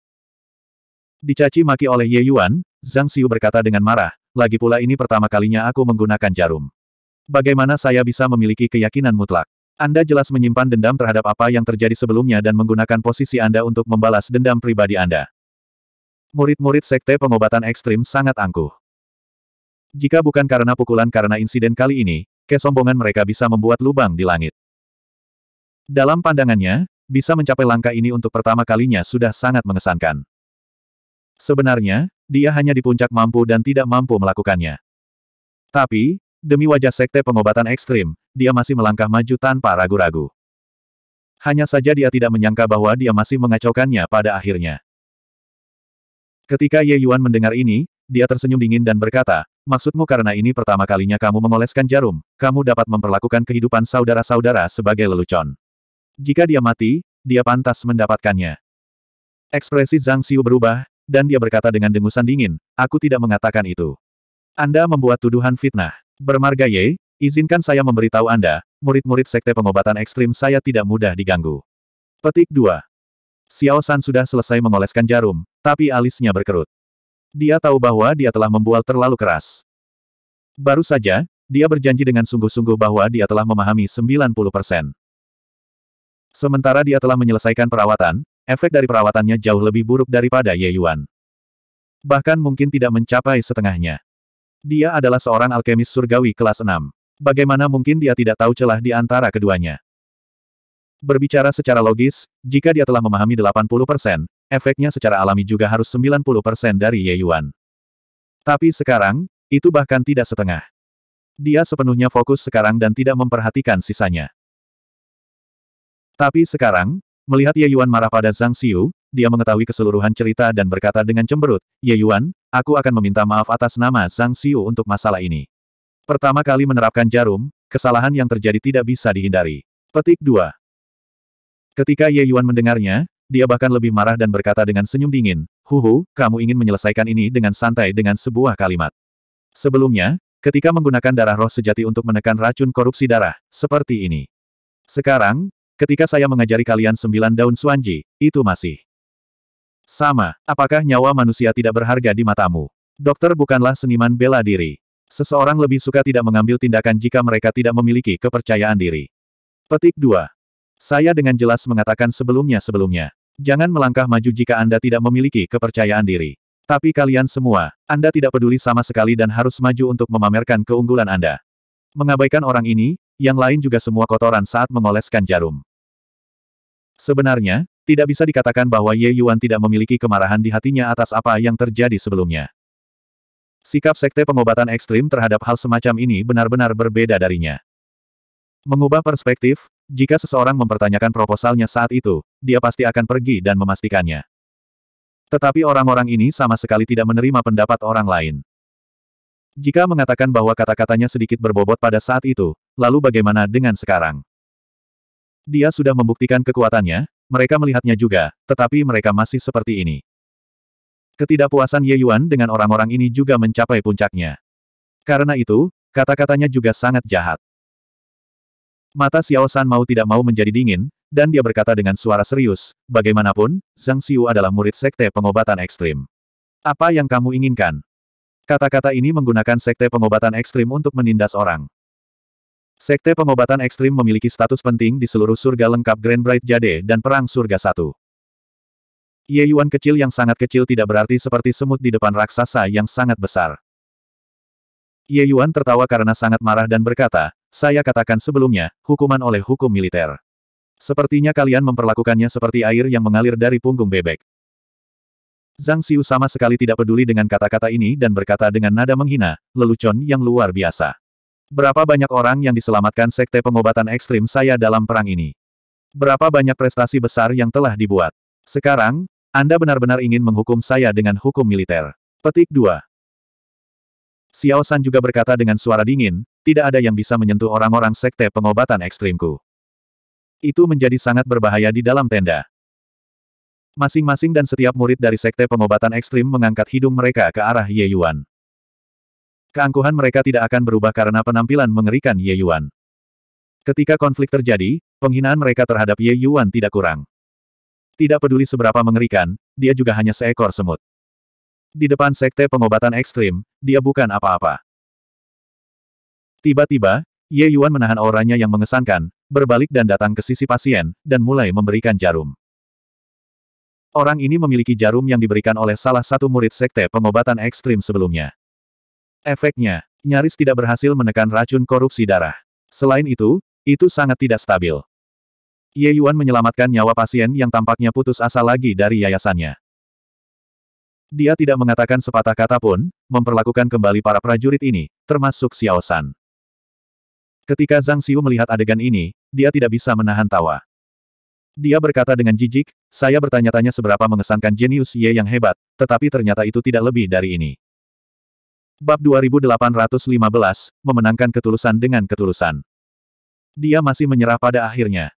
Dicaci maki oleh Ye Yuan, Zhang Xiu berkata dengan marah, lagi pula ini pertama kalinya aku menggunakan jarum. Bagaimana saya bisa memiliki keyakinan mutlak? Anda jelas menyimpan dendam terhadap apa yang terjadi sebelumnya dan menggunakan posisi Anda untuk membalas dendam pribadi Anda. Murid-murid sekte pengobatan ekstrim sangat angkuh. Jika bukan karena pukulan karena insiden kali ini, kesombongan mereka bisa membuat lubang di langit. Dalam pandangannya, bisa mencapai langkah ini untuk pertama kalinya sudah sangat mengesankan. Sebenarnya, dia hanya di puncak mampu dan tidak mampu melakukannya. Tapi, demi wajah sekte pengobatan ekstrim, dia masih melangkah maju tanpa ragu-ragu. Hanya saja dia tidak menyangka bahwa dia masih mengacaukannya pada akhirnya. Ketika Ye Yuan mendengar ini, dia tersenyum dingin dan berkata, maksudmu karena ini pertama kalinya kamu mengoleskan jarum, kamu dapat memperlakukan kehidupan saudara-saudara sebagai lelucon. Jika dia mati, dia pantas mendapatkannya. Ekspresi Zhang Xiu berubah, dan dia berkata dengan dengusan dingin, aku tidak mengatakan itu. Anda membuat tuduhan fitnah. Bermarga Ye, izinkan saya memberitahu Anda, murid-murid sekte pengobatan ekstrim saya tidak mudah diganggu. Petik 2. Xiao San sudah selesai mengoleskan jarum, tapi alisnya berkerut. Dia tahu bahwa dia telah membual terlalu keras. Baru saja, dia berjanji dengan sungguh-sungguh bahwa dia telah memahami 90 Sementara dia telah menyelesaikan perawatan, efek dari perawatannya jauh lebih buruk daripada Ye Yuan. Bahkan mungkin tidak mencapai setengahnya. Dia adalah seorang alkemis surgawi kelas 6. Bagaimana mungkin dia tidak tahu celah di antara keduanya? Berbicara secara logis, jika dia telah memahami 80%, efeknya secara alami juga harus 90% dari Ye Yuan. Tapi sekarang, itu bahkan tidak setengah. Dia sepenuhnya fokus sekarang dan tidak memperhatikan sisanya. Tapi sekarang, melihat Ye Yuan marah pada Zhang Xiu, dia mengetahui keseluruhan cerita dan berkata dengan cemberut, Ye Yuan, aku akan meminta maaf atas nama Zhang Xiu untuk masalah ini. Pertama kali menerapkan jarum, kesalahan yang terjadi tidak bisa dihindari. Petik 2. Ketika Ye Yuan mendengarnya, dia bahkan lebih marah dan berkata dengan senyum dingin, Huhu, kamu ingin menyelesaikan ini dengan santai dengan sebuah kalimat. Sebelumnya, ketika menggunakan darah roh sejati untuk menekan racun korupsi darah, seperti ini. Sekarang, ketika saya mengajari kalian sembilan daun suanji, itu masih sama. Apakah nyawa manusia tidak berharga di matamu? Dokter bukanlah seniman bela diri. Seseorang lebih suka tidak mengambil tindakan jika mereka tidak memiliki kepercayaan diri. Petik 2. Saya dengan jelas mengatakan sebelumnya-sebelumnya. Jangan melangkah maju jika Anda tidak memiliki kepercayaan diri. Tapi kalian semua, Anda tidak peduli sama sekali dan harus maju untuk memamerkan keunggulan Anda. Mengabaikan orang ini, yang lain juga semua kotoran saat mengoleskan jarum. Sebenarnya, tidak bisa dikatakan bahwa Ye Yuan tidak memiliki kemarahan di hatinya atas apa yang terjadi sebelumnya. Sikap sekte pengobatan ekstrim terhadap hal semacam ini benar-benar berbeda darinya. Mengubah perspektif, jika seseorang mempertanyakan proposalnya saat itu, dia pasti akan pergi dan memastikannya. Tetapi orang-orang ini sama sekali tidak menerima pendapat orang lain. Jika mengatakan bahwa kata-katanya sedikit berbobot pada saat itu, lalu bagaimana dengan sekarang? Dia sudah membuktikan kekuatannya, mereka melihatnya juga, tetapi mereka masih seperti ini. Ketidakpuasan Ye Yuan dengan orang-orang ini juga mencapai puncaknya. Karena itu, kata-katanya juga sangat jahat. Mata Xiao San mau tidak mau menjadi dingin, dan dia berkata dengan suara serius, bagaimanapun, Zhang Xiu adalah murid sekte pengobatan ekstrim. Apa yang kamu inginkan? Kata-kata ini menggunakan sekte pengobatan ekstrim untuk menindas orang. Sekte pengobatan ekstrim memiliki status penting di seluruh surga lengkap Grand Bright Jade dan Perang Surga Satu. Ye Yuan kecil yang sangat kecil tidak berarti seperti semut di depan raksasa yang sangat besar. Ye Yuan tertawa karena sangat marah dan berkata, saya katakan sebelumnya, hukuman oleh hukum militer. Sepertinya kalian memperlakukannya seperti air yang mengalir dari punggung bebek. Zhang Xiu sama sekali tidak peduli dengan kata-kata ini dan berkata dengan nada menghina, lelucon yang luar biasa. Berapa banyak orang yang diselamatkan sekte pengobatan ekstrim saya dalam perang ini? Berapa banyak prestasi besar yang telah dibuat? Sekarang, Anda benar-benar ingin menghukum saya dengan hukum militer. Petik 2. Xiao San juga berkata dengan suara dingin, tidak ada yang bisa menyentuh orang-orang sekte pengobatan ekstrimku. Itu menjadi sangat berbahaya di dalam tenda. Masing-masing dan setiap murid dari sekte pengobatan ekstrim mengangkat hidung mereka ke arah Ye Yuan. Keangkuhan mereka tidak akan berubah karena penampilan mengerikan Ye Yuan. Ketika konflik terjadi, penghinaan mereka terhadap Ye Yuan tidak kurang. Tidak peduli seberapa mengerikan, dia juga hanya seekor semut. Di depan sekte pengobatan ekstrim, dia bukan apa-apa. Tiba-tiba, Ye Yuan menahan auranya yang mengesankan, berbalik dan datang ke sisi pasien, dan mulai memberikan jarum. Orang ini memiliki jarum yang diberikan oleh salah satu murid sekte pengobatan ekstrim sebelumnya. Efeknya, nyaris tidak berhasil menekan racun korupsi darah. Selain itu, itu sangat tidak stabil. Ye Yuan menyelamatkan nyawa pasien yang tampaknya putus asa lagi dari yayasannya. Dia tidak mengatakan sepatah kata pun, memperlakukan kembali para prajurit ini, termasuk Xiao San. Ketika Zhang Xiu melihat adegan ini, dia tidak bisa menahan tawa. Dia berkata dengan jijik, saya bertanya-tanya seberapa mengesankan jenius Ye yang hebat, tetapi ternyata itu tidak lebih dari ini. Bab 2815, memenangkan ketulusan dengan ketulusan. Dia masih menyerah pada akhirnya.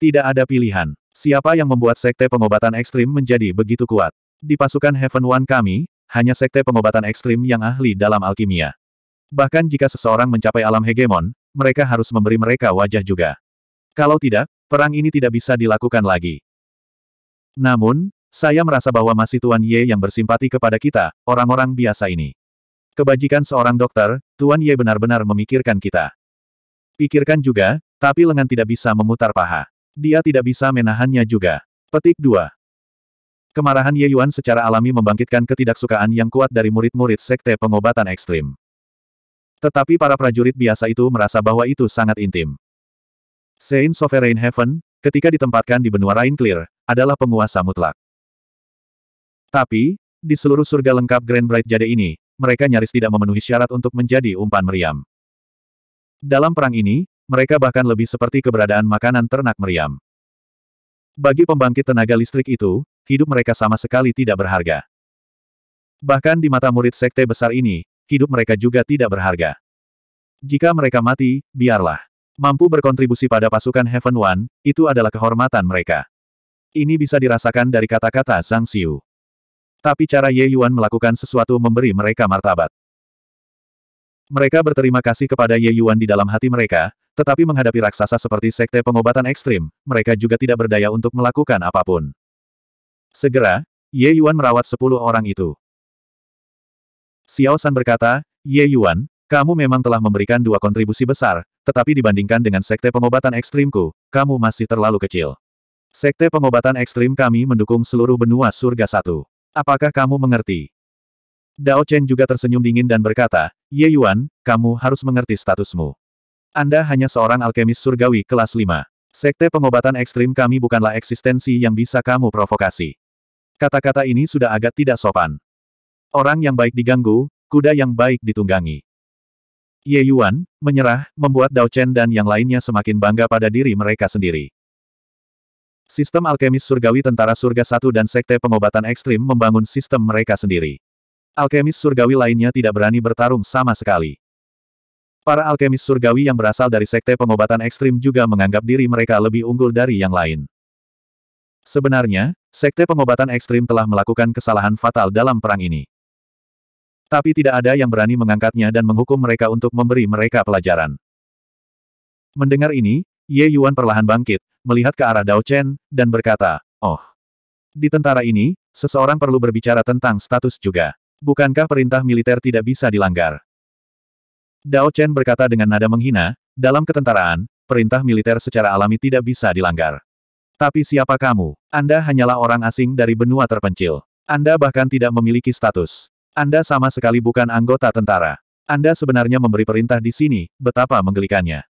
Tidak ada pilihan. Siapa yang membuat sekte pengobatan ekstrim menjadi begitu kuat? Di pasukan Heaven One kami, hanya sekte pengobatan ekstrim yang ahli dalam alkimia. Bahkan jika seseorang mencapai alam hegemon, mereka harus memberi mereka wajah juga. Kalau tidak, perang ini tidak bisa dilakukan lagi. Namun, saya merasa bahwa masih Tuan Ye yang bersimpati kepada kita, orang-orang biasa ini. Kebajikan seorang dokter, Tuan Ye benar-benar memikirkan kita. Pikirkan juga, tapi lengan tidak bisa memutar paha. Dia tidak bisa menahannya juga. Petik 2. Kemarahan Ye Yuan secara alami membangkitkan ketidaksukaan yang kuat dari murid-murid sekte pengobatan ekstrim. Tetapi para prajurit biasa itu merasa bahwa itu sangat intim. Saint Sovereign Heaven, ketika ditempatkan di benua Rain Clear, adalah penguasa mutlak. Tapi, di seluruh surga lengkap Grand Bright Jade ini, mereka nyaris tidak memenuhi syarat untuk menjadi umpan meriam. Dalam perang ini, mereka bahkan lebih seperti keberadaan makanan ternak meriam. Bagi pembangkit tenaga listrik itu, hidup mereka sama sekali tidak berharga. Bahkan di mata murid sekte besar ini, hidup mereka juga tidak berharga. Jika mereka mati, biarlah. Mampu berkontribusi pada pasukan Heaven One, itu adalah kehormatan mereka. Ini bisa dirasakan dari kata-kata Zhang Xiu. Tapi cara Ye Yuan melakukan sesuatu memberi mereka martabat. Mereka berterima kasih kepada Ye Yuan di dalam hati mereka, tetapi menghadapi raksasa seperti sekte pengobatan ekstrim, mereka juga tidak berdaya untuk melakukan apapun. Segera, Ye Yuan merawat sepuluh orang itu. Xiao San berkata, Ye Yuan, kamu memang telah memberikan dua kontribusi besar, tetapi dibandingkan dengan sekte pengobatan ekstrimku, kamu masih terlalu kecil. Sekte pengobatan ekstrim kami mendukung seluruh benua surga satu. Apakah kamu mengerti? Dao Chen juga tersenyum dingin dan berkata, Ye Yuan, kamu harus mengerti statusmu. Anda hanya seorang alkemis surgawi kelas 5. Sekte pengobatan ekstrim kami bukanlah eksistensi yang bisa kamu provokasi. Kata-kata ini sudah agak tidak sopan. Orang yang baik diganggu, kuda yang baik ditunggangi. Ye Yuan, menyerah, membuat Dao Chen dan yang lainnya semakin bangga pada diri mereka sendiri. Sistem alkemis surgawi tentara surga satu dan sekte pengobatan ekstrim membangun sistem mereka sendiri. Alkemis surgawi lainnya tidak berani bertarung sama sekali. Para alkemis surgawi yang berasal dari sekte pengobatan ekstrim juga menganggap diri mereka lebih unggul dari yang lain. Sebenarnya, sekte pengobatan ekstrim telah melakukan kesalahan fatal dalam perang ini. Tapi tidak ada yang berani mengangkatnya dan menghukum mereka untuk memberi mereka pelajaran. Mendengar ini, Ye Yuan perlahan bangkit, melihat ke arah Dao Chen, dan berkata, Oh! Di tentara ini, seseorang perlu berbicara tentang status juga. Bukankah perintah militer tidak bisa dilanggar? Dao Chen berkata dengan nada menghina, dalam ketentaraan, perintah militer secara alami tidak bisa dilanggar. Tapi siapa kamu? Anda hanyalah orang asing dari benua terpencil. Anda bahkan tidak memiliki status. Anda sama sekali bukan anggota tentara. Anda sebenarnya memberi perintah di sini, betapa menggelikannya.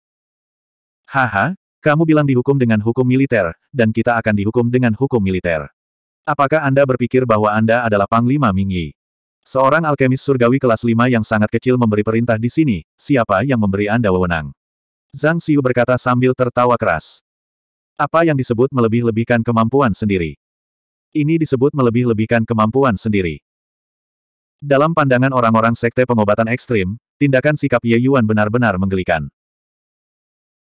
Haha, kamu bilang dihukum dengan hukum militer, dan kita akan dihukum dengan hukum militer. Apakah Anda berpikir bahwa Anda adalah Panglima Mingyi? Seorang alkemis surgawi kelas 5 yang sangat kecil memberi perintah di sini, siapa yang memberi Anda wewenang? Zhang Xiu berkata sambil tertawa keras. Apa yang disebut melebih-lebihkan kemampuan sendiri? Ini disebut melebih-lebihkan kemampuan sendiri. Dalam pandangan orang-orang sekte pengobatan ekstrim, tindakan sikap Ye Yuan benar-benar menggelikan.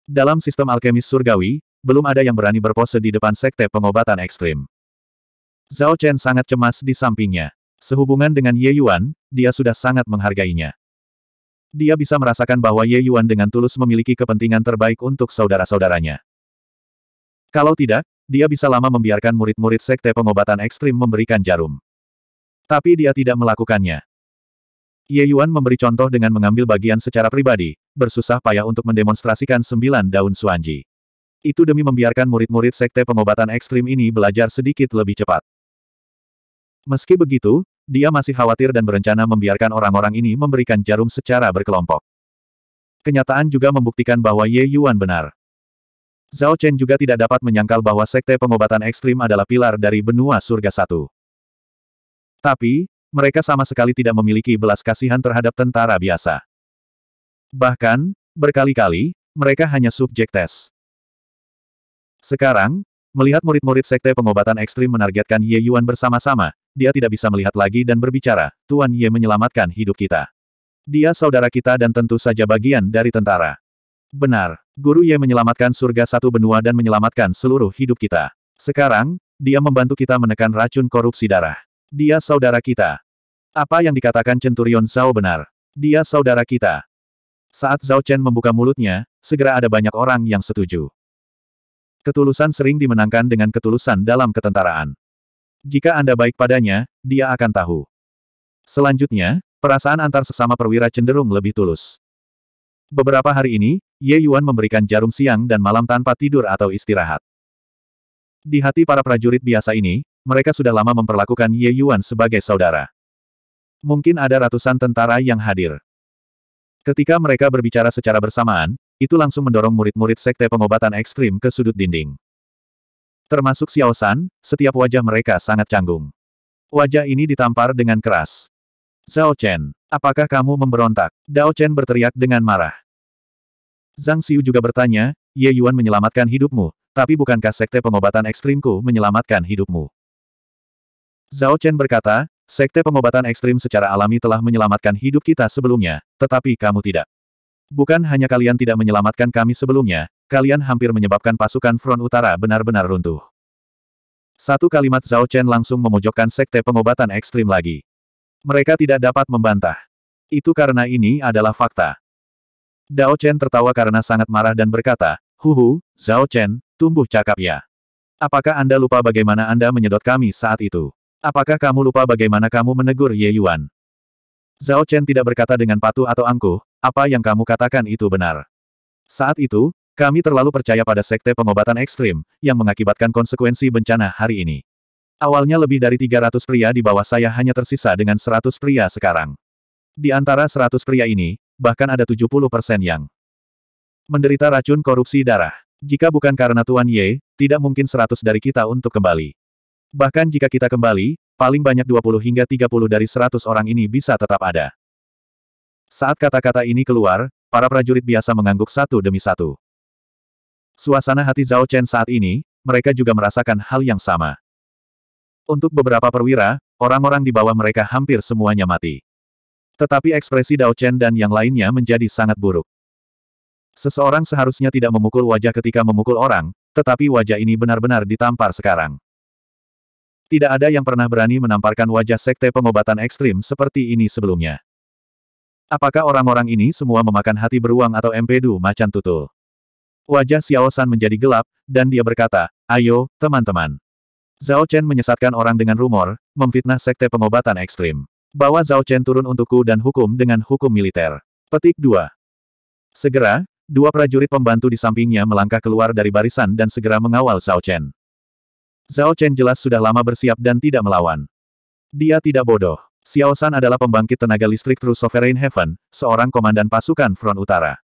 Dalam sistem alkemis surgawi, belum ada yang berani berpose di depan sekte pengobatan ekstrim. Zhao Chen sangat cemas di sampingnya. Sehubungan dengan Ye Yuan, dia sudah sangat menghargainya. Dia bisa merasakan bahwa Ye Yuan dengan tulus memiliki kepentingan terbaik untuk saudara-saudaranya. Kalau tidak, dia bisa lama membiarkan murid-murid sekte pengobatan ekstrim memberikan jarum. Tapi dia tidak melakukannya. Ye Yuan memberi contoh dengan mengambil bagian secara pribadi, bersusah payah untuk mendemonstrasikan sembilan daun suanji. Itu demi membiarkan murid-murid sekte pengobatan ekstrim ini belajar sedikit lebih cepat. Meski begitu, dia masih khawatir dan berencana membiarkan orang-orang ini memberikan jarum secara berkelompok. Kenyataan juga membuktikan bahwa Ye Yuan benar. Zhao Chen juga tidak dapat menyangkal bahwa sekte pengobatan ekstrim adalah pilar dari benua surga satu. Tapi, mereka sama sekali tidak memiliki belas kasihan terhadap tentara biasa. Bahkan, berkali-kali, mereka hanya subjek tes. Sekarang, melihat murid-murid sekte pengobatan ekstrim menargetkan Ye Yuan bersama-sama, dia tidak bisa melihat lagi dan berbicara, Tuan Ye menyelamatkan hidup kita. Dia saudara kita dan tentu saja bagian dari tentara. Benar, Guru Ye menyelamatkan surga satu benua dan menyelamatkan seluruh hidup kita. Sekarang, dia membantu kita menekan racun korupsi darah. Dia saudara kita. Apa yang dikatakan Centurion Zhao benar. Dia saudara kita. Saat Zhao Chen membuka mulutnya, segera ada banyak orang yang setuju. Ketulusan sering dimenangkan dengan ketulusan dalam ketentaraan. Jika Anda baik padanya, dia akan tahu. Selanjutnya, perasaan antar sesama perwira cenderung lebih tulus. Beberapa hari ini, Ye Yuan memberikan jarum siang dan malam tanpa tidur atau istirahat. Di hati para prajurit biasa ini, mereka sudah lama memperlakukan Ye Yuan sebagai saudara. Mungkin ada ratusan tentara yang hadir. Ketika mereka berbicara secara bersamaan, itu langsung mendorong murid-murid sekte pengobatan ekstrim ke sudut dinding. Termasuk Xiao San, setiap wajah mereka sangat canggung. Wajah ini ditampar dengan keras. Zhao Chen, apakah kamu memberontak? Dao Chen berteriak dengan marah. Zhang Xiu juga bertanya, Ye Yuan menyelamatkan hidupmu, tapi bukankah sekte pengobatan ekstrimku menyelamatkan hidupmu? Zhao Chen berkata, sekte pengobatan ekstrim secara alami telah menyelamatkan hidup kita sebelumnya, tetapi kamu tidak. Bukan hanya kalian tidak menyelamatkan kami sebelumnya, kalian hampir menyebabkan pasukan front utara benar-benar runtuh. Satu kalimat Zhao Chen langsung memojokkan sekte pengobatan ekstrim lagi. Mereka tidak dapat membantah. Itu karena ini adalah fakta. Dao Chen tertawa karena sangat marah dan berkata, Huhu, Zhao Chen, tumbuh cakap ya. Apakah Anda lupa bagaimana Anda menyedot kami saat itu? Apakah kamu lupa bagaimana kamu menegur Ye Yuan? Zhao Chen tidak berkata dengan patuh atau angkuh, apa yang kamu katakan itu benar. Saat itu, kami terlalu percaya pada sekte pengobatan ekstrim, yang mengakibatkan konsekuensi bencana hari ini. Awalnya lebih dari 300 pria di bawah saya hanya tersisa dengan 100 pria sekarang. Di antara 100 pria ini, bahkan ada 70 persen yang menderita racun korupsi darah. Jika bukan karena Tuan Ye, tidak mungkin 100 dari kita untuk kembali. Bahkan jika kita kembali, paling banyak 20 hingga 30 dari 100 orang ini bisa tetap ada. Saat kata-kata ini keluar, para prajurit biasa mengangguk satu demi satu. Suasana hati Zhao Chen saat ini, mereka juga merasakan hal yang sama. Untuk beberapa perwira, orang-orang di bawah mereka hampir semuanya mati. Tetapi ekspresi Dao Chen dan yang lainnya menjadi sangat buruk. Seseorang seharusnya tidak memukul wajah ketika memukul orang, tetapi wajah ini benar-benar ditampar sekarang. Tidak ada yang pernah berani menamparkan wajah sekte pengobatan ekstrim seperti ini sebelumnya. Apakah orang-orang ini semua memakan hati beruang atau empedu macan tutul? Wajah Xiao San menjadi gelap, dan dia berkata, Ayo, teman-teman. Zhao Chen menyesatkan orang dengan rumor, memfitnah sekte pengobatan ekstrim. Bawa Zhao Chen turun untukku dan hukum dengan hukum militer. Petik 2. Segera, dua prajurit pembantu di sampingnya melangkah keluar dari barisan dan segera mengawal Zhao Chen. Zhao Chen jelas sudah lama bersiap dan tidak melawan. Dia tidak bodoh. Xiao San adalah pembangkit tenaga listrik True Sovereign Heaven, seorang komandan pasukan Front Utara.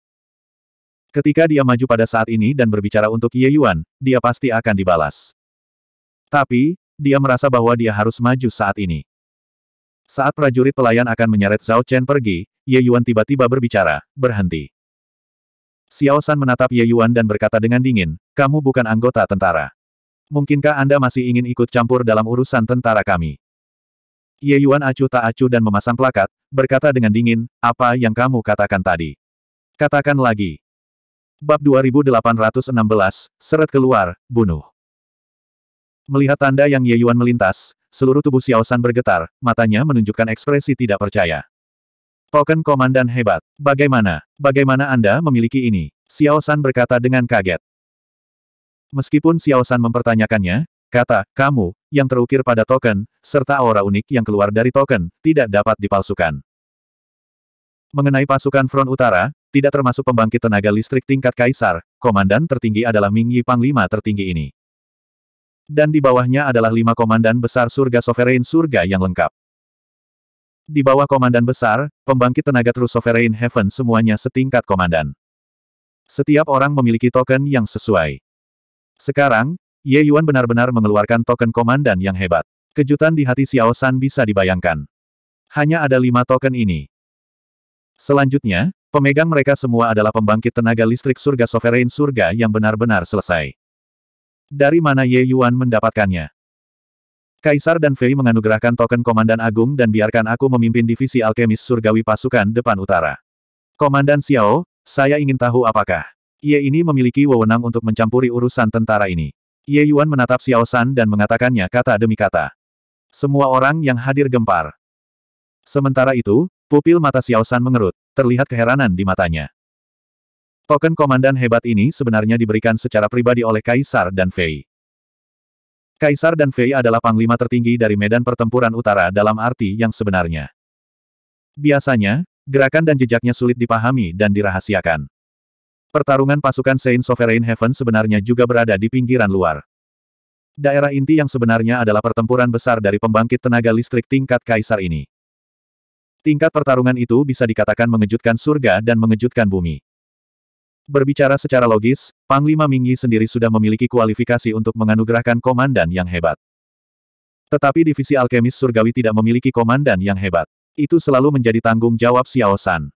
Ketika dia maju pada saat ini dan berbicara untuk Ye Yuan, dia pasti akan dibalas. Tapi, dia merasa bahwa dia harus maju saat ini. Saat prajurit pelayan akan menyeret Zhao Chen pergi, Ye Yuan tiba-tiba berbicara, berhenti. Xiao San menatap Ye Yuan dan berkata dengan dingin, kamu bukan anggota tentara. Mungkinkah Anda masih ingin ikut campur dalam urusan tentara kami? Ye Yuan acuh tak acuh dan memasang plakat, berkata dengan dingin, apa yang kamu katakan tadi? Katakan lagi. Bab 2816, seret keluar, bunuh. Melihat tanda yang Ye Yuan melintas, seluruh tubuh Xiao San bergetar, matanya menunjukkan ekspresi tidak percaya. Token komandan hebat. Bagaimana? Bagaimana Anda memiliki ini? Xiao San berkata dengan kaget. Meskipun Xiao Shan mempertanyakannya, kata, kamu, yang terukir pada token, serta aura unik yang keluar dari token, tidak dapat dipalsukan. Mengenai pasukan front utara, tidak termasuk pembangkit tenaga listrik tingkat kaisar, komandan tertinggi adalah Ming Yi Panglima tertinggi ini. Dan di bawahnya adalah lima komandan besar surga sovereign surga yang lengkap. Di bawah komandan besar, pembangkit tenaga True Sovereign Heaven semuanya setingkat komandan. Setiap orang memiliki token yang sesuai. Sekarang, Ye Yuan benar-benar mengeluarkan token komandan yang hebat. Kejutan di hati Xiao San bisa dibayangkan. Hanya ada lima token ini. Selanjutnya, pemegang mereka semua adalah pembangkit tenaga listrik surga sovereign surga yang benar-benar selesai. Dari mana Ye Yuan mendapatkannya? Kaisar dan Fei menganugerahkan token Komandan Agung dan biarkan aku memimpin divisi alkemis surgawi pasukan depan utara. Komandan Xiao, saya ingin tahu apakah Ye ini memiliki wewenang untuk mencampuri urusan tentara ini. Ye Yuan menatap Xiao San dan mengatakannya kata demi kata. Semua orang yang hadir gempar. Sementara itu, pupil mata Xiao San mengerut, terlihat keheranan di matanya. Token komandan hebat ini sebenarnya diberikan secara pribadi oleh Kaisar dan Fei. Kaisar dan Fei adalah panglima tertinggi dari medan pertempuran utara dalam arti yang sebenarnya. Biasanya, gerakan dan jejaknya sulit dipahami dan dirahasiakan. Pertarungan pasukan Saint Sovereign Heaven sebenarnya juga berada di pinggiran luar. Daerah inti yang sebenarnya adalah pertempuran besar dari pembangkit tenaga listrik tingkat kaisar ini. Tingkat pertarungan itu bisa dikatakan mengejutkan surga dan mengejutkan bumi. Berbicara secara logis, Panglima Mingyi sendiri sudah memiliki kualifikasi untuk menganugerahkan komandan yang hebat. Tetapi divisi alkemis surgawi tidak memiliki komandan yang hebat. Itu selalu menjadi tanggung jawab Xiao San.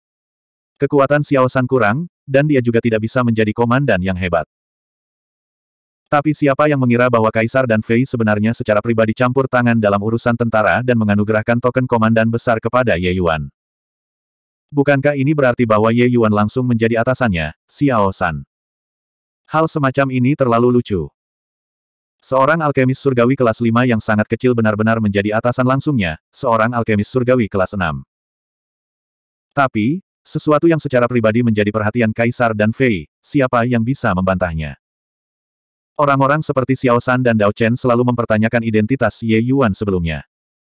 Kekuatan Xiao San kurang, dan dia juga tidak bisa menjadi komandan yang hebat. Tapi siapa yang mengira bahwa Kaisar dan Fei sebenarnya secara pribadi campur tangan dalam urusan tentara dan menganugerahkan token komandan besar kepada Ye Yuan? Bukankah ini berarti bahwa Ye Yuan langsung menjadi atasannya, Xiao San? Hal semacam ini terlalu lucu. Seorang alkemis surgawi kelas 5 yang sangat kecil benar-benar menjadi atasan langsungnya, seorang alkemis surgawi kelas 6. Tapi, sesuatu yang secara pribadi menjadi perhatian Kaisar dan Fei, siapa yang bisa membantahnya? Orang-orang seperti Xiao San dan Dao Chen selalu mempertanyakan identitas Ye Yuan sebelumnya.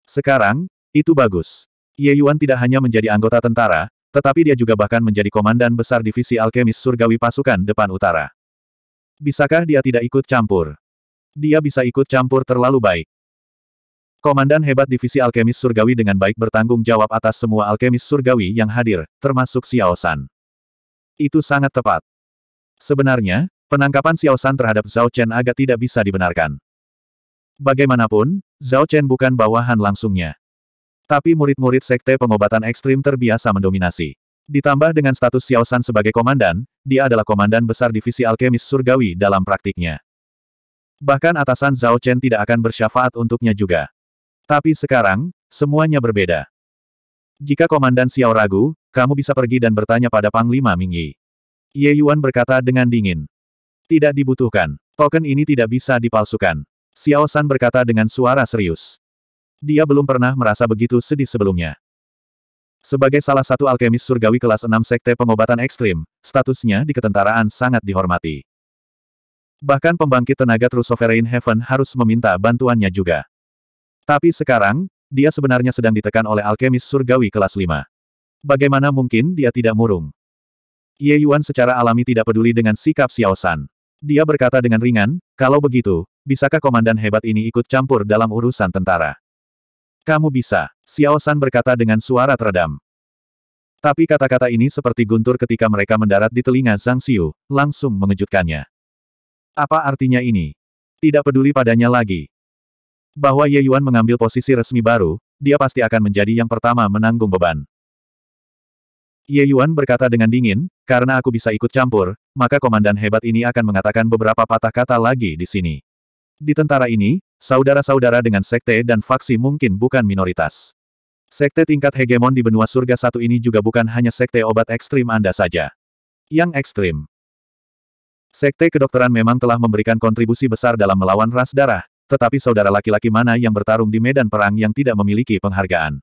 Sekarang, itu bagus. Ye Yuan tidak hanya menjadi anggota tentara, tetapi dia juga bahkan menjadi komandan besar divisi alkemis surgawi pasukan depan utara. Bisakah dia tidak ikut campur? Dia bisa ikut campur terlalu baik. Komandan hebat divisi alkemis surgawi dengan baik bertanggung jawab atas semua alkemis surgawi yang hadir, termasuk Xiao San. Itu sangat tepat. Sebenarnya, penangkapan Xiao San terhadap Zhao Chen agak tidak bisa dibenarkan. Bagaimanapun, Zhao Chen bukan bawahan langsungnya. Tapi murid-murid sekte pengobatan ekstrim terbiasa mendominasi. Ditambah dengan status Xiao San sebagai komandan, dia adalah komandan besar divisi alkemis surgawi dalam praktiknya. Bahkan atasan Zhao Chen tidak akan bersyafaat untuknya juga. Tapi sekarang, semuanya berbeda. Jika Komandan Xiao ragu, kamu bisa pergi dan bertanya pada Panglima Mingyi. Ye Yuan berkata dengan dingin. Tidak dibutuhkan. Token ini tidak bisa dipalsukan. Xiao San berkata dengan suara serius. Dia belum pernah merasa begitu sedih sebelumnya. Sebagai salah satu alkemis surgawi kelas 6 sekte pengobatan ekstrim, statusnya di ketentaraan sangat dihormati. Bahkan pembangkit tenaga True Sovereign Heaven harus meminta bantuannya juga. Tapi sekarang, dia sebenarnya sedang ditekan oleh alkemis surgawi kelas 5. Bagaimana mungkin dia tidak murung? Ye Yuan secara alami tidak peduli dengan sikap Xiao San. Dia berkata dengan ringan, kalau begitu, bisakah komandan hebat ini ikut campur dalam urusan tentara? Kamu bisa, Xiao San berkata dengan suara teredam. Tapi kata-kata ini seperti guntur ketika mereka mendarat di telinga Zhang Xiu, langsung mengejutkannya. Apa artinya ini? Tidak peduli padanya lagi, bahwa Ye Yuan mengambil posisi resmi baru, dia pasti akan menjadi yang pertama menanggung beban. Ye Yuan berkata dengan dingin, karena aku bisa ikut campur, maka komandan hebat ini akan mengatakan beberapa patah kata lagi di sini. Di tentara ini, saudara-saudara dengan sekte dan faksi mungkin bukan minoritas. Sekte tingkat hegemon di benua surga satu ini juga bukan hanya sekte obat ekstrim Anda saja. Yang ekstrim. Sekte kedokteran memang telah memberikan kontribusi besar dalam melawan ras darah, tetapi saudara laki-laki mana yang bertarung di medan perang yang tidak memiliki penghargaan?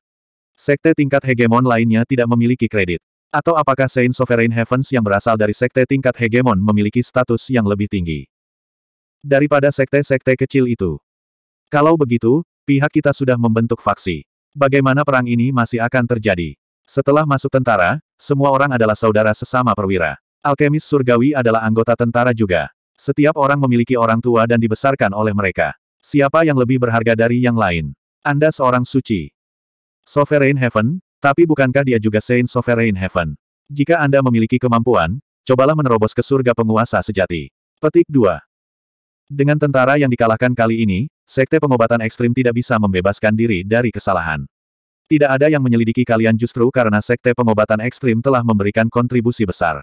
Sekte tingkat hegemon lainnya tidak memiliki kredit. Atau apakah Saint Sovereign Heavens yang berasal dari sekte tingkat hegemon memiliki status yang lebih tinggi? Daripada sekte-sekte kecil itu. Kalau begitu, pihak kita sudah membentuk faksi. Bagaimana perang ini masih akan terjadi? Setelah masuk tentara, semua orang adalah saudara sesama perwira. Alkemis surgawi adalah anggota tentara juga. Setiap orang memiliki orang tua dan dibesarkan oleh mereka. Siapa yang lebih berharga dari yang lain? Anda seorang suci. Sovereign Heaven, tapi bukankah dia juga Saint Sovereign Heaven? Jika Anda memiliki kemampuan, cobalah menerobos ke surga penguasa sejati. Petik 2. Dengan tentara yang dikalahkan kali ini, sekte pengobatan ekstrim tidak bisa membebaskan diri dari kesalahan. Tidak ada yang menyelidiki kalian justru karena sekte pengobatan ekstrim telah memberikan kontribusi besar.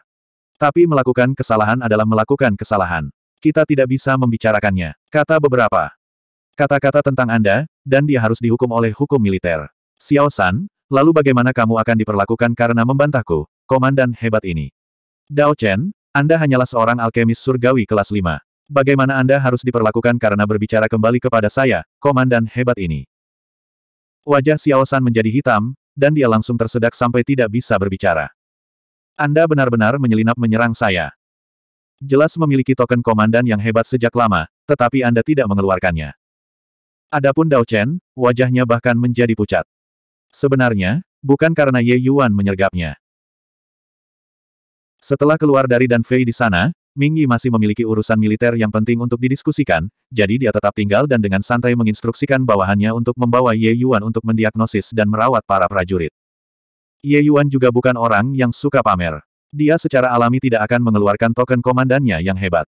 Tapi melakukan kesalahan adalah melakukan kesalahan. Kita tidak bisa membicarakannya, kata beberapa. Kata-kata tentang Anda, dan dia harus dihukum oleh hukum militer. Xiao San, lalu bagaimana kamu akan diperlakukan karena membantahku, komandan hebat ini? Dao Chen, Anda hanyalah seorang alkemis surgawi kelas 5. Bagaimana Anda harus diperlakukan karena berbicara kembali kepada saya, komandan hebat ini? Wajah Xiao San menjadi hitam, dan dia langsung tersedak sampai tidak bisa berbicara. Anda benar-benar menyelinap menyerang saya. Jelas memiliki token komandan yang hebat sejak lama, tetapi Anda tidak mengeluarkannya. Adapun Dao Chen, wajahnya bahkan menjadi pucat. Sebenarnya, bukan karena Ye Yuan menyergapnya. Setelah keluar dari Dan Fei di sana, Ming Yi masih memiliki urusan militer yang penting untuk didiskusikan, jadi dia tetap tinggal dan dengan santai menginstruksikan bawahannya untuk membawa Ye Yuan untuk mendiagnosis dan merawat para prajurit. Ye Yuan juga bukan orang yang suka pamer. Dia secara alami tidak akan mengeluarkan token komandannya yang hebat.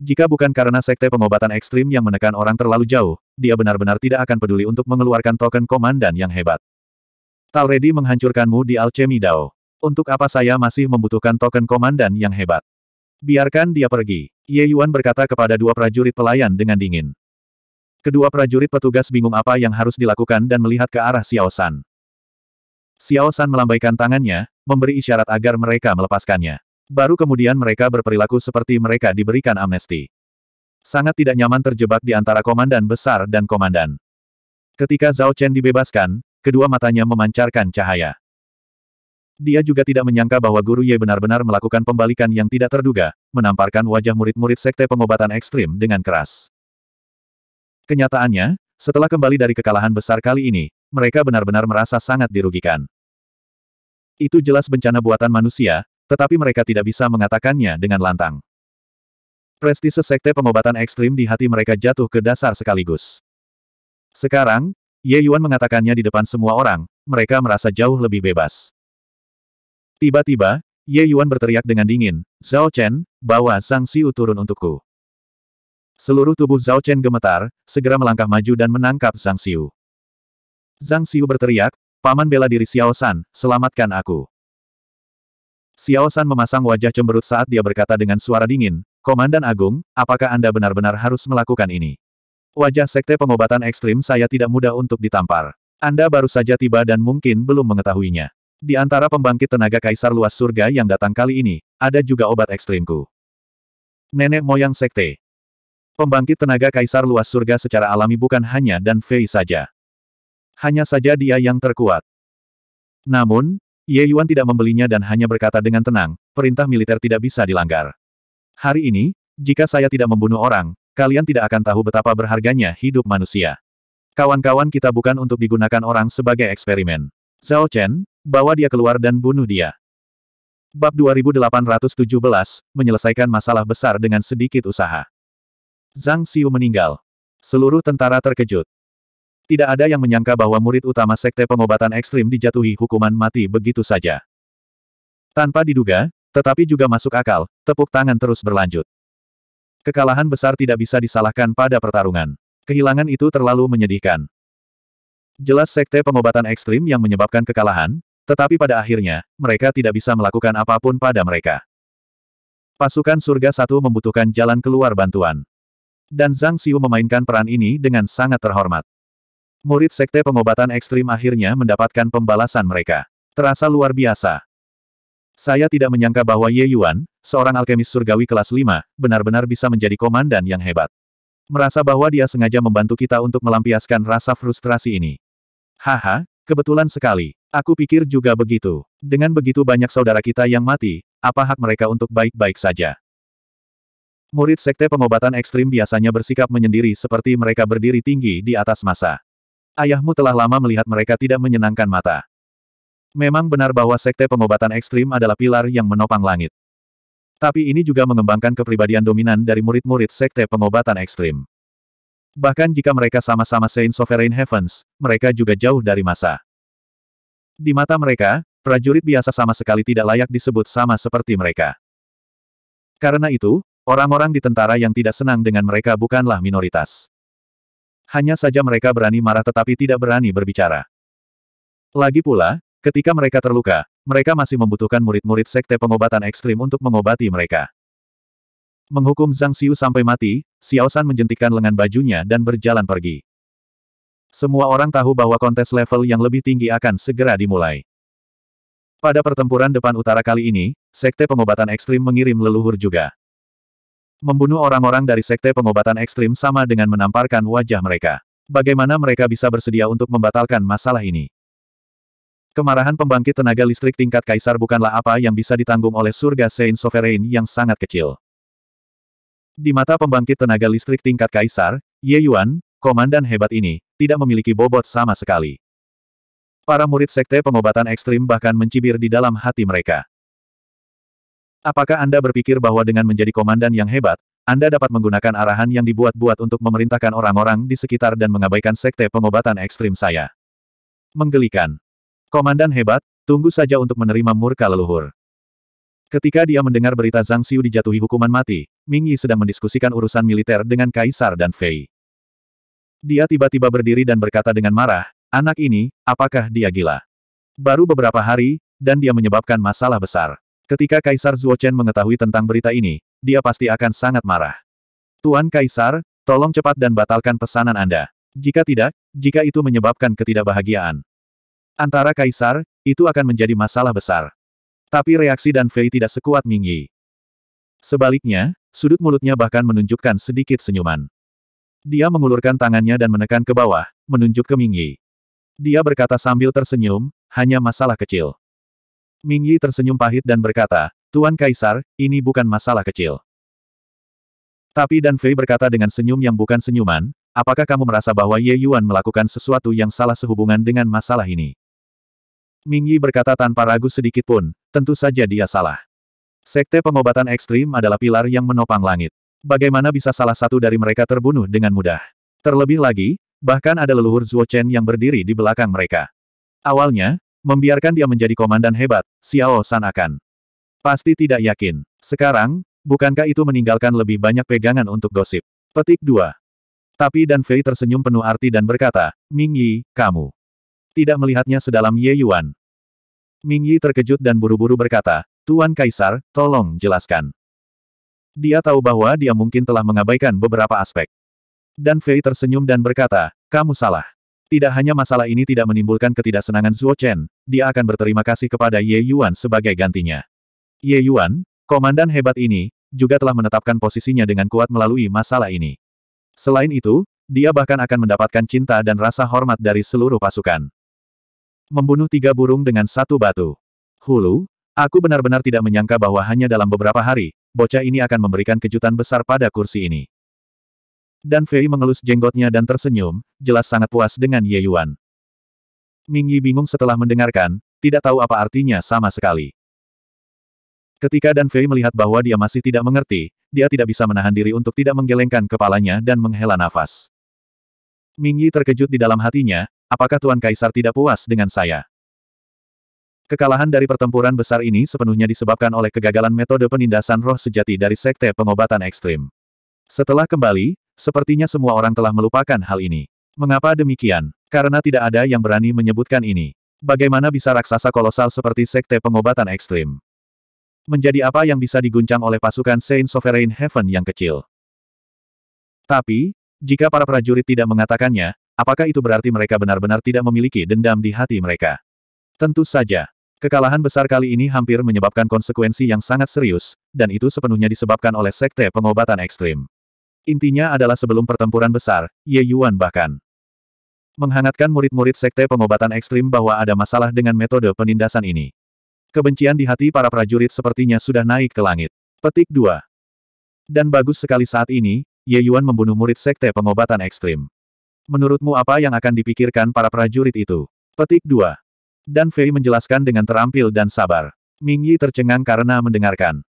Jika bukan karena sekte pengobatan ekstrim yang menekan orang terlalu jauh, dia benar-benar tidak akan peduli untuk mengeluarkan token komandan yang hebat. Talredi menghancurkanmu di Alchemy Dao. Untuk apa saya masih membutuhkan token komandan yang hebat? Biarkan dia pergi. Ye Yuan berkata kepada dua prajurit pelayan dengan dingin. Kedua prajurit petugas bingung apa yang harus dilakukan dan melihat ke arah Xiao San. Xiao San melambaikan tangannya, memberi isyarat agar mereka melepaskannya. Baru kemudian mereka berperilaku seperti mereka diberikan amnesti. Sangat tidak nyaman terjebak di antara komandan besar dan komandan. Ketika Zhao Chen dibebaskan, kedua matanya memancarkan cahaya. Dia juga tidak menyangka bahwa Guru Ye benar-benar melakukan pembalikan yang tidak terduga, menamparkan wajah murid-murid sekte pengobatan ekstrim dengan keras. Kenyataannya, setelah kembali dari kekalahan besar kali ini, mereka benar-benar merasa sangat dirugikan. Itu jelas bencana buatan manusia, tetapi mereka tidak bisa mengatakannya dengan lantang. Prestise sekte pengobatan ekstrim di hati mereka jatuh ke dasar sekaligus. Sekarang, Ye Yuan mengatakannya di depan semua orang, mereka merasa jauh lebih bebas. Tiba-tiba, Ye Yuan berteriak dengan dingin, Zhao Chen, bawa Zhang Xiu turun untukku. Seluruh tubuh Zhao Chen gemetar, segera melangkah maju dan menangkap Zhang Xiu. Zhang Xiu berteriak, Paman bela diri Xiao San, selamatkan aku. Xiao San memasang wajah cemberut saat dia berkata dengan suara dingin, Komandan Agung, apakah Anda benar-benar harus melakukan ini? Wajah sekte pengobatan ekstrim saya tidak mudah untuk ditampar. Anda baru saja tiba dan mungkin belum mengetahuinya. Di antara pembangkit tenaga kaisar luas surga yang datang kali ini, ada juga obat ekstrimku. Nenek moyang sekte. Pembangkit tenaga kaisar luas surga secara alami bukan hanya dan Fei saja. Hanya saja dia yang terkuat. Namun, Ye Yuan tidak membelinya dan hanya berkata dengan tenang, perintah militer tidak bisa dilanggar. Hari ini, jika saya tidak membunuh orang, kalian tidak akan tahu betapa berharganya hidup manusia. Kawan-kawan kita bukan untuk digunakan orang sebagai eksperimen. Zhao Chen, bawa dia keluar dan bunuh dia. Bab 2817, menyelesaikan masalah besar dengan sedikit usaha. Zhang Xiu meninggal. Seluruh tentara terkejut. Tidak ada yang menyangka bahwa murid utama Sekte Pengobatan Ekstrim dijatuhi hukuman mati begitu saja. Tanpa diduga, tetapi juga masuk akal, tepuk tangan terus berlanjut. Kekalahan besar tidak bisa disalahkan pada pertarungan. Kehilangan itu terlalu menyedihkan. Jelas Sekte Pengobatan Ekstrim yang menyebabkan kekalahan, tetapi pada akhirnya, mereka tidak bisa melakukan apapun pada mereka. Pasukan Surga Satu membutuhkan jalan keluar bantuan. Dan Zhang Xiu memainkan peran ini dengan sangat terhormat. Murid Sekte Pengobatan Ekstrim akhirnya mendapatkan pembalasan mereka. Terasa luar biasa. Saya tidak menyangka bahwa Ye Yuan, seorang alkemis surgawi kelas 5, benar-benar bisa menjadi komandan yang hebat. Merasa bahwa dia sengaja membantu kita untuk melampiaskan rasa frustrasi ini. Haha, kebetulan sekali. Aku pikir juga begitu. Dengan begitu banyak saudara kita yang mati, apa hak mereka untuk baik-baik saja? Murid Sekte Pengobatan Ekstrim biasanya bersikap menyendiri seperti mereka berdiri tinggi di atas masa. Ayahmu telah lama melihat mereka tidak menyenangkan mata. Memang benar bahwa sekte pengobatan ekstrim adalah pilar yang menopang langit. Tapi ini juga mengembangkan kepribadian dominan dari murid-murid sekte pengobatan ekstrim. Bahkan jika mereka sama-sama Saint Sovereign Heavens, mereka juga jauh dari masa. Di mata mereka, prajurit biasa sama sekali tidak layak disebut sama seperti mereka. Karena itu, orang-orang di tentara yang tidak senang dengan mereka bukanlah minoritas. Hanya saja mereka berani marah tetapi tidak berani berbicara. Lagi pula, ketika mereka terluka, mereka masih membutuhkan murid-murid sekte pengobatan ekstrim untuk mengobati mereka. Menghukum Zhang Xiu sampai mati, Xiao San menjentikan lengan bajunya dan berjalan pergi. Semua orang tahu bahwa kontes level yang lebih tinggi akan segera dimulai. Pada pertempuran depan utara kali ini, Sekte Pengobatan Ekstrim mengirim leluhur juga. Membunuh orang-orang dari sekte pengobatan ekstrim sama dengan menamparkan wajah mereka. Bagaimana mereka bisa bersedia untuk membatalkan masalah ini? Kemarahan pembangkit tenaga listrik tingkat kaisar bukanlah apa yang bisa ditanggung oleh surga Saint Sovereign yang sangat kecil. Di mata pembangkit tenaga listrik tingkat kaisar, Ye Yuan, komandan hebat ini, tidak memiliki bobot sama sekali. Para murid sekte pengobatan ekstrim bahkan mencibir di dalam hati mereka. Apakah Anda berpikir bahwa dengan menjadi komandan yang hebat, Anda dapat menggunakan arahan yang dibuat-buat untuk memerintahkan orang-orang di sekitar dan mengabaikan sekte pengobatan ekstrim saya? Menggelikan. Komandan hebat, tunggu saja untuk menerima murka leluhur. Ketika dia mendengar berita Zhang Xiu dijatuhi hukuman mati, Ming Yi sedang mendiskusikan urusan militer dengan Kaisar dan Fei. Dia tiba-tiba berdiri dan berkata dengan marah, anak ini, apakah dia gila? Baru beberapa hari, dan dia menyebabkan masalah besar. Ketika Kaisar Zuochen mengetahui tentang berita ini, dia pasti akan sangat marah. Tuan Kaisar, tolong cepat dan batalkan pesanan Anda. Jika tidak, jika itu menyebabkan ketidakbahagiaan antara Kaisar, itu akan menjadi masalah besar. Tapi reaksi Dan Fei tidak sekuat Ming Yi. Sebaliknya, sudut mulutnya bahkan menunjukkan sedikit senyuman. Dia mengulurkan tangannya dan menekan ke bawah, menunjuk ke Ming Yi. Dia berkata sambil tersenyum, hanya masalah kecil. Ming Yi tersenyum pahit dan berkata, Tuan Kaisar, ini bukan masalah kecil. Tapi Dan Fei berkata dengan senyum yang bukan senyuman, apakah kamu merasa bahwa Ye Yuan melakukan sesuatu yang salah sehubungan dengan masalah ini? Ming Yi berkata tanpa ragu sedikit pun, tentu saja dia salah. Sekte pengobatan ekstrim adalah pilar yang menopang langit. Bagaimana bisa salah satu dari mereka terbunuh dengan mudah? Terlebih lagi, bahkan ada leluhur Zuo Chen yang berdiri di belakang mereka. Awalnya, membiarkan dia menjadi komandan hebat, Xiao San akan. Pasti tidak yakin. Sekarang, bukankah itu meninggalkan lebih banyak pegangan untuk gosip? Petik 2. Tapi Dan Fei tersenyum penuh arti dan berkata, Ming Yi, kamu. Tidak melihatnya sedalam Ye Yuan. Ming Yi terkejut dan buru-buru berkata, Tuan Kaisar, tolong jelaskan. Dia tahu bahwa dia mungkin telah mengabaikan beberapa aspek. Dan Fei tersenyum dan berkata, kamu salah. Tidak hanya masalah ini tidak menimbulkan ketidaksenangan Zuo Chen, dia akan berterima kasih kepada Ye Yuan sebagai gantinya. Ye Yuan, komandan hebat ini, juga telah menetapkan posisinya dengan kuat melalui masalah ini. Selain itu, dia bahkan akan mendapatkan cinta dan rasa hormat dari seluruh pasukan. Membunuh tiga burung dengan satu batu. Hulu, aku benar-benar tidak menyangka bahwa hanya dalam beberapa hari, bocah ini akan memberikan kejutan besar pada kursi ini. Dan Fei mengelus jenggotnya dan tersenyum, jelas sangat puas dengan Ye Yuan. Ming Yi bingung setelah mendengarkan, tidak tahu apa artinya sama sekali. Ketika Dan Fei melihat bahwa dia masih tidak mengerti, dia tidak bisa menahan diri untuk tidak menggelengkan kepalanya dan menghela nafas. Ming Yi terkejut di dalam hatinya, apakah Tuan Kaisar tidak puas dengan saya? Kekalahan dari pertempuran besar ini sepenuhnya disebabkan oleh kegagalan metode penindasan roh sejati dari Sekte Pengobatan Ekstrim. Setelah kembali, sepertinya semua orang telah melupakan hal ini. Mengapa demikian? Karena tidak ada yang berani menyebutkan ini. Bagaimana bisa raksasa kolosal seperti sekte pengobatan ekstrim? Menjadi apa yang bisa diguncang oleh pasukan Saint Sovereign Heaven yang kecil? Tapi, jika para prajurit tidak mengatakannya, apakah itu berarti mereka benar-benar tidak memiliki dendam di hati mereka? Tentu saja. Kekalahan besar kali ini hampir menyebabkan konsekuensi yang sangat serius, dan itu sepenuhnya disebabkan oleh sekte pengobatan ekstrim. Intinya adalah sebelum pertempuran besar, Ye Yuan bahkan menghangatkan murid-murid sekte pengobatan ekstrim bahwa ada masalah dengan metode penindasan ini. Kebencian di hati para prajurit sepertinya sudah naik ke langit. Petik 2. Dan bagus sekali saat ini, Ye Yuan membunuh murid sekte pengobatan ekstrim. Menurutmu apa yang akan dipikirkan para prajurit itu? Petik 2. Dan Fei menjelaskan dengan terampil dan sabar. Ming Yi tercengang karena mendengarkan.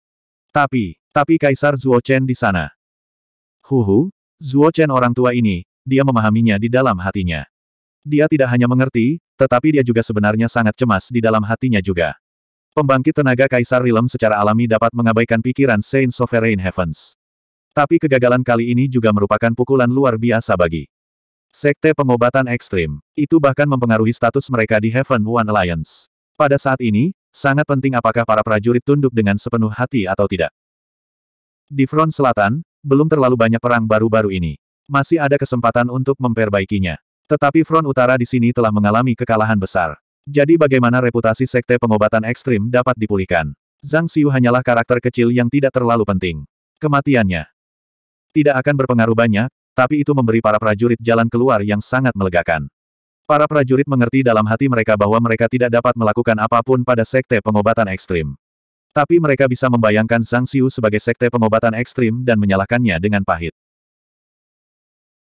Tapi, tapi Kaisar Zhuo Chen di sana. Huhu, Zuo Chen orang tua ini, dia memahaminya di dalam hatinya. Dia tidak hanya mengerti, tetapi dia juga sebenarnya sangat cemas di dalam hatinya juga. Pembangkit tenaga Kaisar Rilem secara alami dapat mengabaikan pikiran Saint Sovereign Heavens. Tapi kegagalan kali ini juga merupakan pukulan luar biasa bagi Sekte Pengobatan Ekstrim. Itu bahkan mempengaruhi status mereka di Heaven One Alliance. Pada saat ini, sangat penting apakah para prajurit tunduk dengan sepenuh hati atau tidak. Di front selatan, belum terlalu banyak perang baru-baru ini. Masih ada kesempatan untuk memperbaikinya. Tetapi front utara di sini telah mengalami kekalahan besar. Jadi bagaimana reputasi sekte pengobatan ekstrim dapat dipulihkan? Zhang Xiu hanyalah karakter kecil yang tidak terlalu penting. Kematiannya tidak akan berpengaruh banyak, tapi itu memberi para prajurit jalan keluar yang sangat melegakan. Para prajurit mengerti dalam hati mereka bahwa mereka tidak dapat melakukan apapun pada sekte pengobatan ekstrim. Tapi mereka bisa membayangkan Zhang Xiu sebagai sekte pengobatan ekstrim dan menyalahkannya dengan pahit.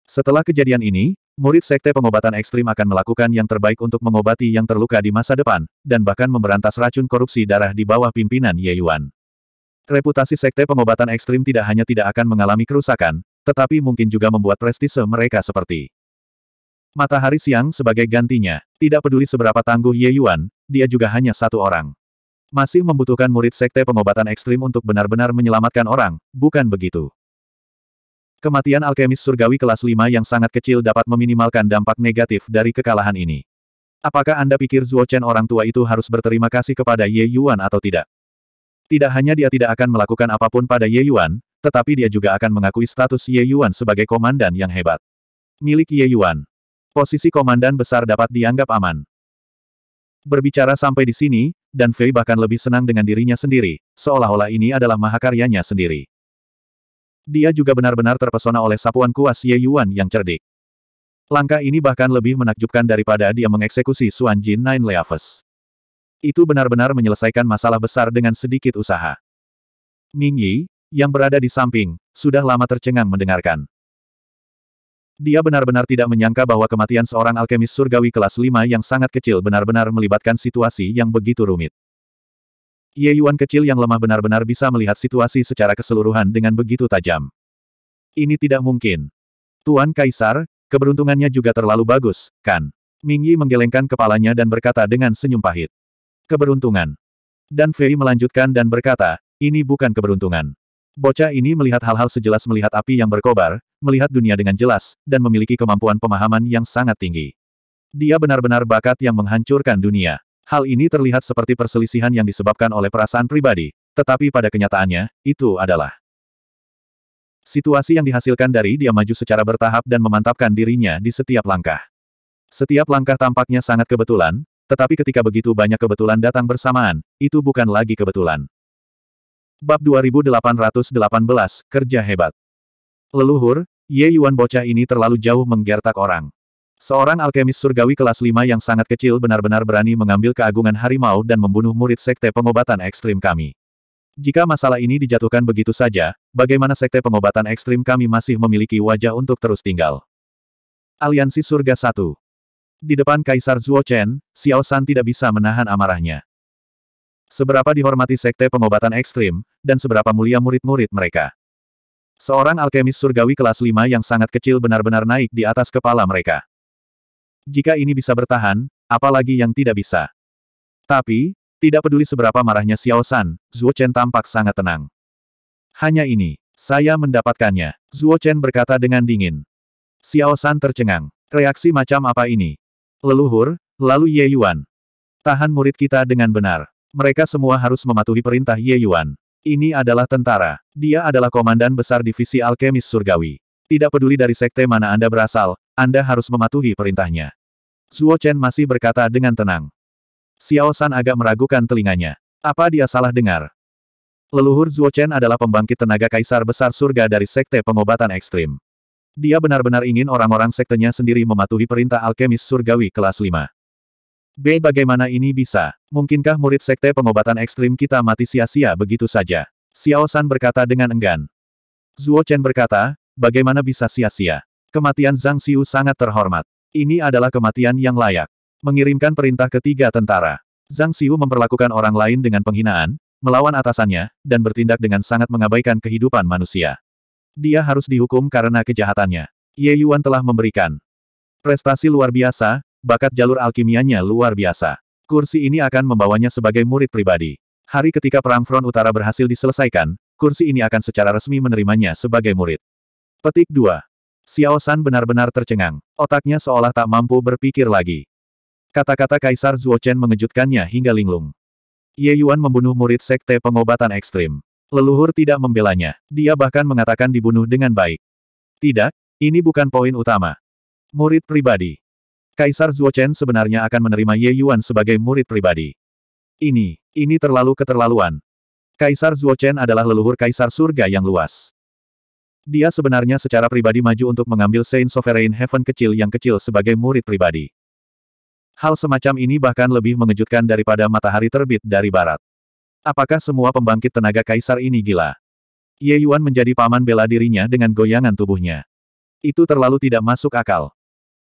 Setelah kejadian ini, murid sekte pengobatan ekstrim akan melakukan yang terbaik untuk mengobati yang terluka di masa depan, dan bahkan memberantas racun korupsi darah di bawah pimpinan Ye Yuan. Reputasi sekte pengobatan ekstrim tidak hanya tidak akan mengalami kerusakan, tetapi mungkin juga membuat prestise mereka seperti matahari siang sebagai gantinya. Tidak peduli seberapa tangguh Ye Yuan, dia juga hanya satu orang. Masih membutuhkan murid sekte pengobatan ekstrim untuk benar-benar menyelamatkan orang, bukan begitu? Kematian alkemis surgawi kelas 5 yang sangat kecil dapat meminimalkan dampak negatif dari kekalahan ini. Apakah Anda pikir Zuo Chen orang tua itu harus berterima kasih kepada Ye Yuan atau tidak? Tidak hanya dia tidak akan melakukan apapun pada Ye Yuan, tetapi dia juga akan mengakui status Ye Yuan sebagai komandan yang hebat. Milik Ye Yuan. Posisi komandan besar dapat dianggap aman. Berbicara sampai di sini, dan Fei bahkan lebih senang dengan dirinya sendiri, seolah-olah ini adalah mahakaryanya sendiri. Dia juga benar-benar terpesona oleh sapuan kuas Ye Yuan yang cerdik. Langkah ini bahkan lebih menakjubkan daripada dia mengeksekusi Suan Jin Nine Leaves. Itu benar-benar menyelesaikan masalah besar dengan sedikit usaha. Ming Yi, yang berada di samping, sudah lama tercengang mendengarkan. Dia benar-benar tidak menyangka bahwa kematian seorang alkemis surgawi kelas 5 yang sangat kecil benar-benar melibatkan situasi yang begitu rumit. Ye Yuan kecil yang lemah benar-benar bisa melihat situasi secara keseluruhan dengan begitu tajam. Ini tidak mungkin. Tuan Kaisar, keberuntungannya juga terlalu bagus, kan? Ming Yi menggelengkan kepalanya dan berkata dengan senyum pahit. Keberuntungan. Dan Fei melanjutkan dan berkata, ini bukan keberuntungan. Bocah ini melihat hal-hal sejelas melihat api yang berkobar, melihat dunia dengan jelas, dan memiliki kemampuan pemahaman yang sangat tinggi. Dia benar-benar bakat yang menghancurkan dunia. Hal ini terlihat seperti perselisihan yang disebabkan oleh perasaan pribadi, tetapi pada kenyataannya, itu adalah situasi yang dihasilkan dari dia maju secara bertahap dan memantapkan dirinya di setiap langkah. Setiap langkah tampaknya sangat kebetulan, tetapi ketika begitu banyak kebetulan datang bersamaan, itu bukan lagi kebetulan. Bab 2818, Kerja Hebat Leluhur, Ye Yuan bocah ini terlalu jauh menggertak orang. Seorang alkemis surgawi kelas 5 yang sangat kecil benar-benar berani mengambil keagungan harimau dan membunuh murid sekte pengobatan ekstrim kami. Jika masalah ini dijatuhkan begitu saja, bagaimana sekte pengobatan ekstrim kami masih memiliki wajah untuk terus tinggal? Aliansi Surga 1 Di depan Kaisar Zhuo Chen, Xiao San tidak bisa menahan amarahnya. Seberapa dihormati sekte pengobatan ekstrim, dan seberapa mulia murid-murid mereka. Seorang alkemis surgawi kelas 5 yang sangat kecil benar-benar naik di atas kepala mereka. Jika ini bisa bertahan, apalagi yang tidak bisa. Tapi, tidak peduli seberapa marahnya Xiao San, Zhuo Chen tampak sangat tenang. Hanya ini, saya mendapatkannya, Zhuo Chen berkata dengan dingin. Xiao San tercengang. Reaksi macam apa ini? Leluhur, lalu Ye Yuan. Tahan murid kita dengan benar. Mereka semua harus mematuhi perintah Ye Yuan. Ini adalah tentara. Dia adalah komandan besar divisi alkemis surgawi. Tidak peduli dari sekte mana Anda berasal, Anda harus mematuhi perintahnya. Zuo Chen masih berkata dengan tenang. Xiao San agak meragukan telinganya. Apa dia salah dengar? Leluhur Zuo Chen adalah pembangkit tenaga kaisar besar surga dari sekte pengobatan ekstrim. Dia benar-benar ingin orang-orang sektenya sendiri mematuhi perintah alkemis surgawi kelas 5. B. Bagaimana ini bisa? Mungkinkah murid sekte pengobatan ekstrim kita mati sia-sia begitu saja? Xiao San berkata dengan enggan. Zuo Chen berkata, bagaimana bisa sia-sia? Kematian Zhang Xiu sangat terhormat. Ini adalah kematian yang layak. Mengirimkan perintah ketiga tentara. Zhang Xiu memperlakukan orang lain dengan penghinaan, melawan atasannya, dan bertindak dengan sangat mengabaikan kehidupan manusia. Dia harus dihukum karena kejahatannya. Ye Yuan telah memberikan prestasi luar biasa, Bakat jalur alkimianya luar biasa. Kursi ini akan membawanya sebagai murid pribadi. Hari ketika Perang Front Utara berhasil diselesaikan, kursi ini akan secara resmi menerimanya sebagai murid. Petik 2. Xiao San benar-benar tercengang. Otaknya seolah tak mampu berpikir lagi. Kata-kata Kaisar Zhuo mengejutkannya hingga linglung. Ye Yuan membunuh murid sekte pengobatan ekstrim. Leluhur tidak membelanya. Dia bahkan mengatakan dibunuh dengan baik. Tidak, ini bukan poin utama. Murid pribadi. Kaisar Zuochen sebenarnya akan menerima Ye Yuan sebagai murid pribadi. Ini, ini terlalu keterlaluan. Kaisar Zuochen adalah leluhur Kaisar Surga yang luas. Dia sebenarnya secara pribadi maju untuk mengambil Saint Sovereign Heaven kecil yang kecil sebagai murid pribadi. Hal semacam ini bahkan lebih mengejutkan daripada matahari terbit dari barat. Apakah semua pembangkit tenaga kaisar ini gila? Ye Yuan menjadi paman bela dirinya dengan goyangan tubuhnya. Itu terlalu tidak masuk akal.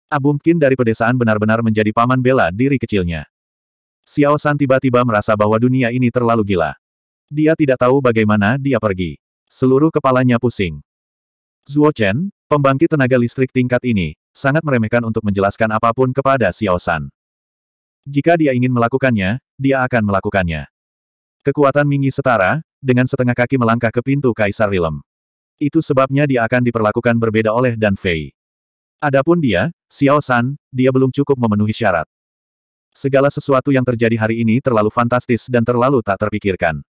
Abumkin ah, dari pedesaan benar-benar menjadi paman bela diri kecilnya. Xiao San tiba-tiba merasa bahwa dunia ini terlalu gila. Dia tidak tahu bagaimana dia pergi. Seluruh kepalanya pusing. Zuo Chen, pembangkit tenaga listrik tingkat ini, sangat meremehkan untuk menjelaskan apapun kepada Xiao San. Jika dia ingin melakukannya, dia akan melakukannya. Kekuatan Mingyi setara, dengan setengah kaki melangkah ke pintu Kaisar Rilem. Itu sebabnya dia akan diperlakukan berbeda oleh Dan Fei. Adapun dia, Xiao San, dia belum cukup memenuhi syarat. Segala sesuatu yang terjadi hari ini terlalu fantastis dan terlalu tak terpikirkan.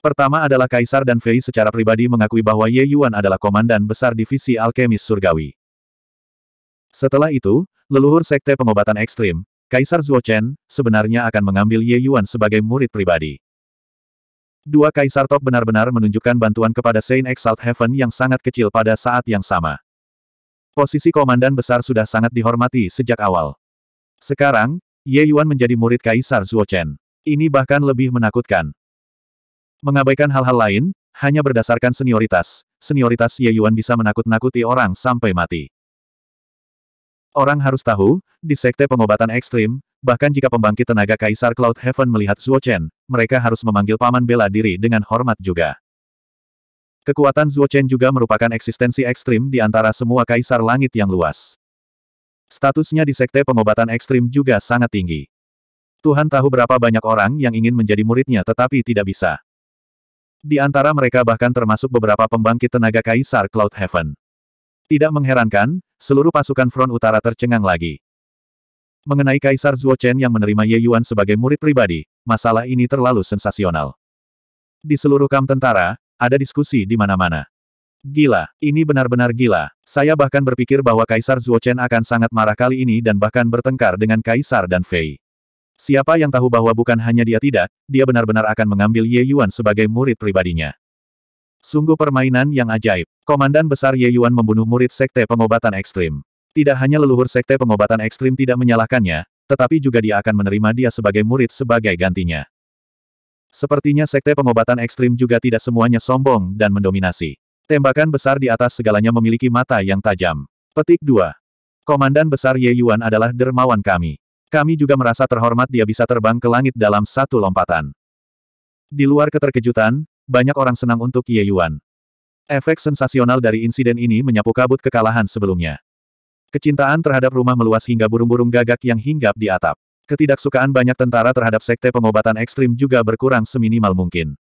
Pertama adalah Kaisar dan Fei secara pribadi mengakui bahwa Ye Yuan adalah komandan besar divisi alkemis surgawi. Setelah itu, leluhur sekte pengobatan ekstrim, Kaisar Zhuo Chen, sebenarnya akan mengambil Ye Yuan sebagai murid pribadi. Dua kaisar top benar-benar menunjukkan bantuan kepada Saint Exalt Heaven yang sangat kecil pada saat yang sama. Posisi komandan besar sudah sangat dihormati sejak awal. Sekarang, Ye Yuan menjadi murid Kaisar Zuochen. Ini bahkan lebih menakutkan. Mengabaikan hal-hal lain, hanya berdasarkan senioritas, senioritas Ye Yuan bisa menakut-nakuti orang sampai mati. Orang harus tahu, di sekte pengobatan ekstrim, bahkan jika pembangkit tenaga Kaisar Cloud Heaven melihat Zuo Chen, mereka harus memanggil paman bela diri dengan hormat juga. Kekuatan Chen juga merupakan eksistensi ekstrim di antara semua kaisar langit yang luas. Statusnya di sekte pengobatan ekstrim juga sangat tinggi. Tuhan tahu berapa banyak orang yang ingin menjadi muridnya tetapi tidak bisa. Di antara mereka bahkan termasuk beberapa pembangkit tenaga kaisar Cloud Heaven. Tidak mengherankan, seluruh pasukan front utara tercengang lagi. Mengenai Kaisar Chen yang menerima Ye Yuan sebagai murid pribadi, masalah ini terlalu sensasional. Di seluruh kam tentara, ada diskusi di mana-mana. Gila, ini benar-benar gila. Saya bahkan berpikir bahwa Kaisar Zuochen akan sangat marah kali ini dan bahkan bertengkar dengan Kaisar dan Fei. Siapa yang tahu bahwa bukan hanya dia tidak, dia benar-benar akan mengambil Ye Yuan sebagai murid pribadinya. Sungguh permainan yang ajaib. Komandan besar Ye Yuan membunuh murid sekte pengobatan ekstrim. Tidak hanya leluhur sekte pengobatan ekstrim tidak menyalahkannya, tetapi juga dia akan menerima dia sebagai murid sebagai gantinya. Sepertinya sekte pengobatan ekstrim juga tidak semuanya sombong dan mendominasi. Tembakan besar di atas segalanya memiliki mata yang tajam. Petik 2. Komandan besar Ye Yuan adalah dermawan kami. Kami juga merasa terhormat dia bisa terbang ke langit dalam satu lompatan. Di luar keterkejutan, banyak orang senang untuk Ye Yuan. Efek sensasional dari insiden ini menyapu kabut kekalahan sebelumnya. Kecintaan terhadap rumah meluas hingga burung-burung gagak yang hinggap di atap. Ketidaksukaan banyak tentara terhadap sekte pengobatan ekstrim juga berkurang seminimal mungkin.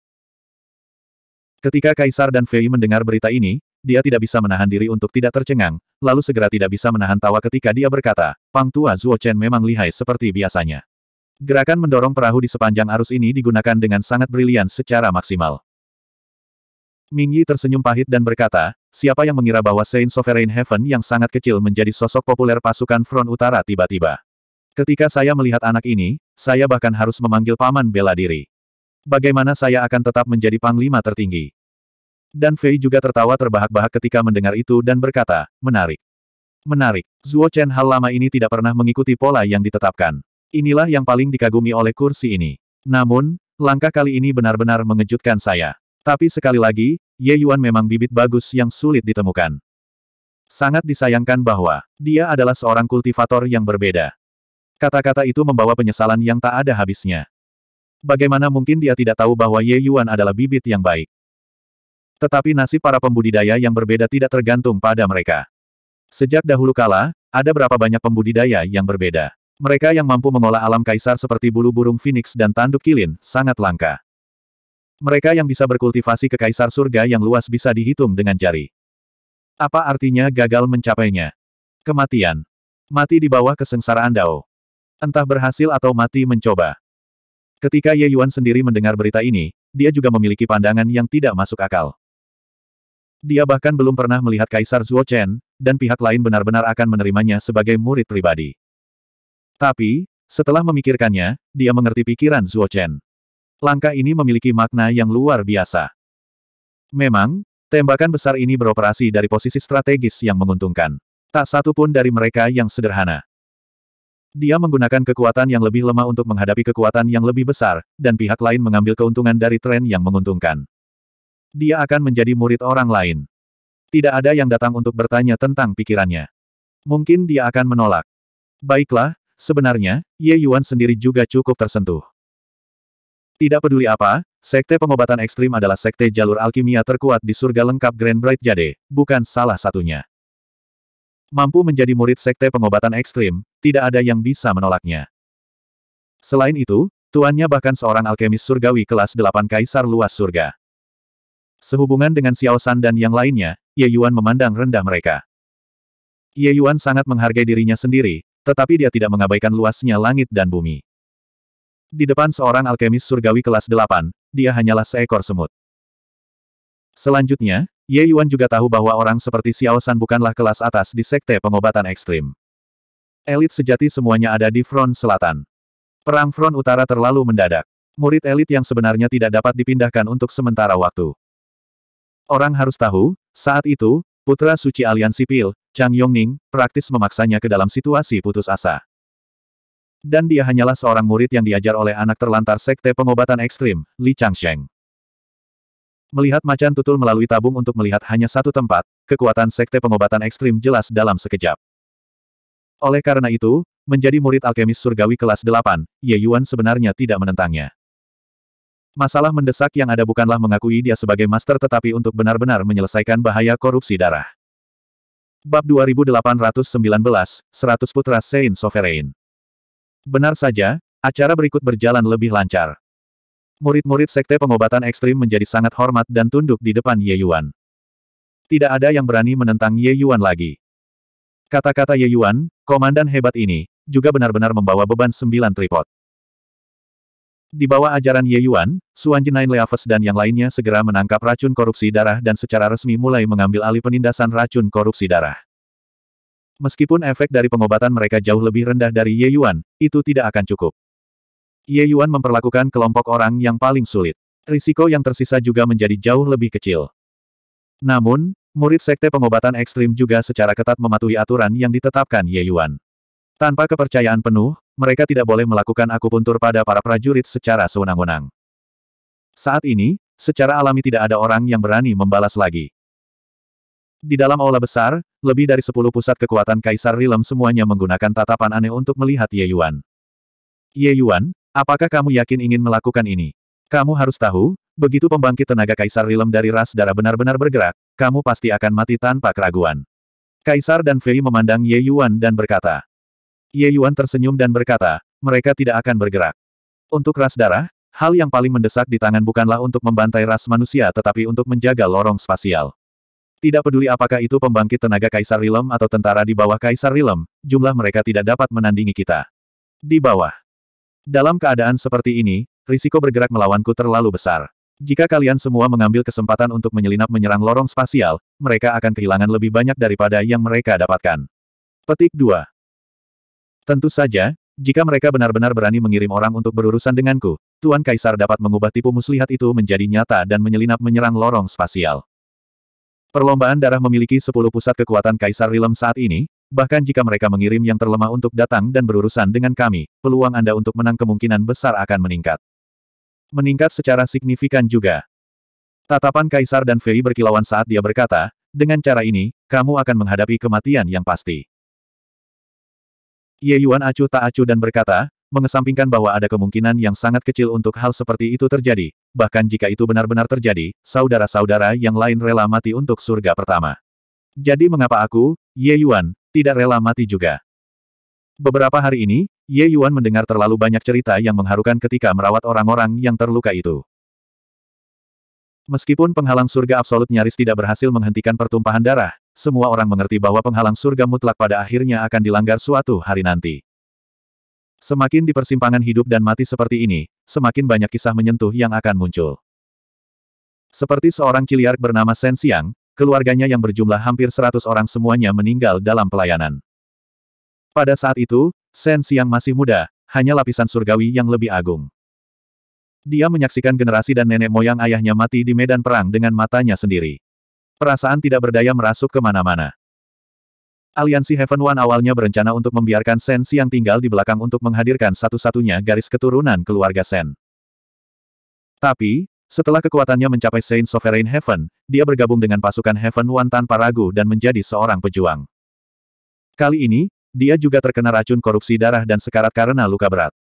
Ketika Kaisar dan Fei mendengar berita ini, dia tidak bisa menahan diri untuk tidak tercengang, lalu segera tidak bisa menahan tawa ketika dia berkata, Pang Tua Zuo Chen memang lihai seperti biasanya. Gerakan mendorong perahu di sepanjang arus ini digunakan dengan sangat brilian secara maksimal. Ming Yi tersenyum pahit dan berkata, siapa yang mengira bahwa Saint Sovereign Heaven yang sangat kecil menjadi sosok populer pasukan front utara tiba-tiba. Ketika saya melihat anak ini, saya bahkan harus memanggil paman bela diri. Bagaimana saya akan tetap menjadi panglima tertinggi? Dan Fei juga tertawa terbahak-bahak ketika mendengar itu dan berkata, menarik. Menarik, Zuo Chen hal lama ini tidak pernah mengikuti pola yang ditetapkan. Inilah yang paling dikagumi oleh kursi ini. Namun, langkah kali ini benar-benar mengejutkan saya. Tapi sekali lagi, Ye Yuan memang bibit bagus yang sulit ditemukan. Sangat disayangkan bahwa dia adalah seorang kultivator yang berbeda. Kata-kata itu membawa penyesalan yang tak ada habisnya. Bagaimana mungkin dia tidak tahu bahwa Ye Yuan adalah bibit yang baik? Tetapi nasib para pembudidaya yang berbeda tidak tergantung pada mereka. Sejak dahulu kala, ada berapa banyak pembudidaya yang berbeda. Mereka yang mampu mengolah alam kaisar seperti bulu burung phoenix dan tanduk kilin, sangat langka. Mereka yang bisa berkultivasi ke kaisar surga yang luas bisa dihitung dengan jari. Apa artinya gagal mencapainya? Kematian. Mati di bawah kesengsaraan Dao. Entah berhasil atau mati mencoba. Ketika Ye Yuan sendiri mendengar berita ini, dia juga memiliki pandangan yang tidak masuk akal. Dia bahkan belum pernah melihat Kaisar Zhuo Chen, dan pihak lain benar-benar akan menerimanya sebagai murid pribadi. Tapi, setelah memikirkannya, dia mengerti pikiran Zhuo Chen. Langkah ini memiliki makna yang luar biasa. Memang, tembakan besar ini beroperasi dari posisi strategis yang menguntungkan. Tak satu pun dari mereka yang sederhana. Dia menggunakan kekuatan yang lebih lemah untuk menghadapi kekuatan yang lebih besar, dan pihak lain mengambil keuntungan dari tren yang menguntungkan. Dia akan menjadi murid orang lain. Tidak ada yang datang untuk bertanya tentang pikirannya. Mungkin dia akan menolak. Baiklah, sebenarnya, Ye Yuan sendiri juga cukup tersentuh. Tidak peduli apa, sekte pengobatan ekstrim adalah sekte jalur alkimia terkuat di surga lengkap Grand Bright Jade, bukan salah satunya. Mampu menjadi murid sekte pengobatan ekstrim, tidak ada yang bisa menolaknya. Selain itu, tuannya bahkan seorang alkemis surgawi kelas 8 kaisar luas surga. Sehubungan dengan Xiao San dan yang lainnya, Ye Yuan memandang rendah mereka. Ye Yuan sangat menghargai dirinya sendiri, tetapi dia tidak mengabaikan luasnya langit dan bumi. Di depan seorang alkemis surgawi kelas 8, dia hanyalah seekor semut. Selanjutnya, Ye Yuan juga tahu bahwa orang seperti Xiao San bukanlah kelas atas di sekte pengobatan ekstrim. Elit sejati semuanya ada di front selatan. Perang front utara terlalu mendadak. Murid elit yang sebenarnya tidak dapat dipindahkan untuk sementara waktu. Orang harus tahu, saat itu, putra suci aliansi Pil, Chang Yongning, praktis memaksanya ke dalam situasi putus asa. Dan dia hanyalah seorang murid yang diajar oleh anak terlantar sekte pengobatan ekstrim, Li Changsheng. Melihat macan tutul melalui tabung untuk melihat hanya satu tempat, kekuatan sekte pengobatan ekstrim jelas dalam sekejap. Oleh karena itu, menjadi murid alkemis surgawi kelas 8, Ye Yuan sebenarnya tidak menentangnya. Masalah mendesak yang ada bukanlah mengakui dia sebagai master tetapi untuk benar-benar menyelesaikan bahaya korupsi darah. Bab 2819, 100 Putra Sein Sovereign Benar saja, acara berikut berjalan lebih lancar. Murid-murid sekte pengobatan ekstrim menjadi sangat hormat dan tunduk di depan Ye Yuan. Tidak ada yang berani menentang Ye Yuan lagi. Kata-kata Ye Yuan, komandan hebat ini, juga benar-benar membawa beban sembilan tripod. Di bawah ajaran Ye Yuan, Suan Jinain Leaves dan yang lainnya segera menangkap racun korupsi darah dan secara resmi mulai mengambil alih penindasan racun korupsi darah. Meskipun efek dari pengobatan mereka jauh lebih rendah dari Ye Yuan, itu tidak akan cukup. Ye Yuan memperlakukan kelompok orang yang paling sulit. Risiko yang tersisa juga menjadi jauh lebih kecil. Namun, murid sekte pengobatan ekstrim juga secara ketat mematuhi aturan yang ditetapkan Ye Yuan. Tanpa kepercayaan penuh, mereka tidak boleh melakukan akupuntur pada para prajurit secara sewenang-wenang. Saat ini, secara alami tidak ada orang yang berani membalas lagi. Di dalam aula besar, lebih dari sepuluh pusat kekuatan Kaisar Rilem semuanya menggunakan tatapan aneh untuk melihat Ye Yuan. Ye Yuan, Apakah kamu yakin ingin melakukan ini? Kamu harus tahu, begitu pembangkit tenaga Kaisar Rilem dari ras darah benar-benar bergerak, kamu pasti akan mati tanpa keraguan. Kaisar dan Fei memandang Ye Yuan dan berkata. Ye Yuan tersenyum dan berkata, mereka tidak akan bergerak. Untuk ras darah, hal yang paling mendesak di tangan bukanlah untuk membantai ras manusia tetapi untuk menjaga lorong spasial. Tidak peduli apakah itu pembangkit tenaga Kaisar Rilem atau tentara di bawah Kaisar Rilem, jumlah mereka tidak dapat menandingi kita. Di bawah. Dalam keadaan seperti ini, risiko bergerak melawanku terlalu besar. Jika kalian semua mengambil kesempatan untuk menyelinap menyerang lorong spasial, mereka akan kehilangan lebih banyak daripada yang mereka dapatkan. Petik 2. Tentu saja, jika mereka benar-benar berani mengirim orang untuk berurusan denganku, Tuan Kaisar dapat mengubah tipu muslihat itu menjadi nyata dan menyelinap menyerang lorong spasial. Perlombaan darah memiliki 10 pusat kekuatan Kaisar Rilem saat ini, Bahkan jika mereka mengirim yang terlemah untuk datang dan berurusan dengan kami, peluang Anda untuk menang kemungkinan besar akan meningkat. Meningkat secara signifikan juga. Tatapan Kaisar dan Fei berkilauan saat dia berkata, dengan cara ini, kamu akan menghadapi kematian yang pasti. Ye Yuan acuh tak acuh dan berkata, mengesampingkan bahwa ada kemungkinan yang sangat kecil untuk hal seperti itu terjadi, bahkan jika itu benar-benar terjadi, saudara-saudara yang lain rela mati untuk surga pertama. Jadi mengapa aku, Ye Yuan, tidak rela mati juga. Beberapa hari ini, Ye Yuan mendengar terlalu banyak cerita yang mengharukan ketika merawat orang-orang yang terluka itu. Meskipun penghalang surga absolut nyaris tidak berhasil menghentikan pertumpahan darah, semua orang mengerti bahwa penghalang surga mutlak pada akhirnya akan dilanggar suatu hari nanti. Semakin di persimpangan hidup dan mati seperti ini, semakin banyak kisah menyentuh yang akan muncul. Seperti seorang ciliark bernama Sen Siang keluarganya yang berjumlah hampir 100 orang semuanya meninggal dalam pelayanan. Pada saat itu, Sen Siang masih muda, hanya lapisan surgawi yang lebih agung. Dia menyaksikan generasi dan nenek moyang ayahnya mati di medan perang dengan matanya sendiri. Perasaan tidak berdaya merasuk kemana-mana. Aliansi Heaven One awalnya berencana untuk membiarkan Sen Siang tinggal di belakang untuk menghadirkan satu-satunya garis keturunan keluarga Sen. Tapi, setelah kekuatannya mencapai Saint Sovereign Heaven, dia bergabung dengan pasukan Heaven One tanpa ragu dan menjadi seorang pejuang. Kali ini, dia juga terkena racun korupsi darah dan sekarat karena luka berat.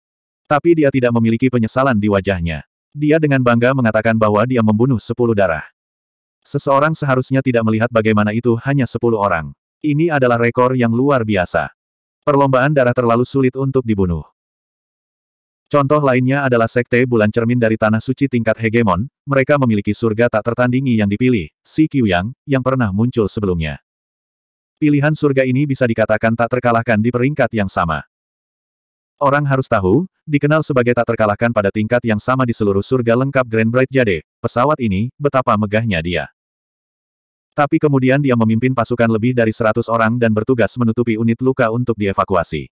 Tapi dia tidak memiliki penyesalan di wajahnya. Dia dengan bangga mengatakan bahwa dia membunuh sepuluh darah. Seseorang seharusnya tidak melihat bagaimana itu hanya sepuluh orang. Ini adalah rekor yang luar biasa. Perlombaan darah terlalu sulit untuk dibunuh. Contoh lainnya adalah Sekte Bulan Cermin dari Tanah Suci tingkat hegemon, mereka memiliki surga tak tertandingi yang dipilih, Si Qiuyang, yang pernah muncul sebelumnya. Pilihan surga ini bisa dikatakan tak terkalahkan di peringkat yang sama. Orang harus tahu, dikenal sebagai tak terkalahkan pada tingkat yang sama di seluruh surga lengkap Grand Bright Jade, pesawat ini, betapa megahnya dia. Tapi kemudian dia memimpin pasukan lebih dari 100 orang dan bertugas menutupi unit luka untuk dievakuasi.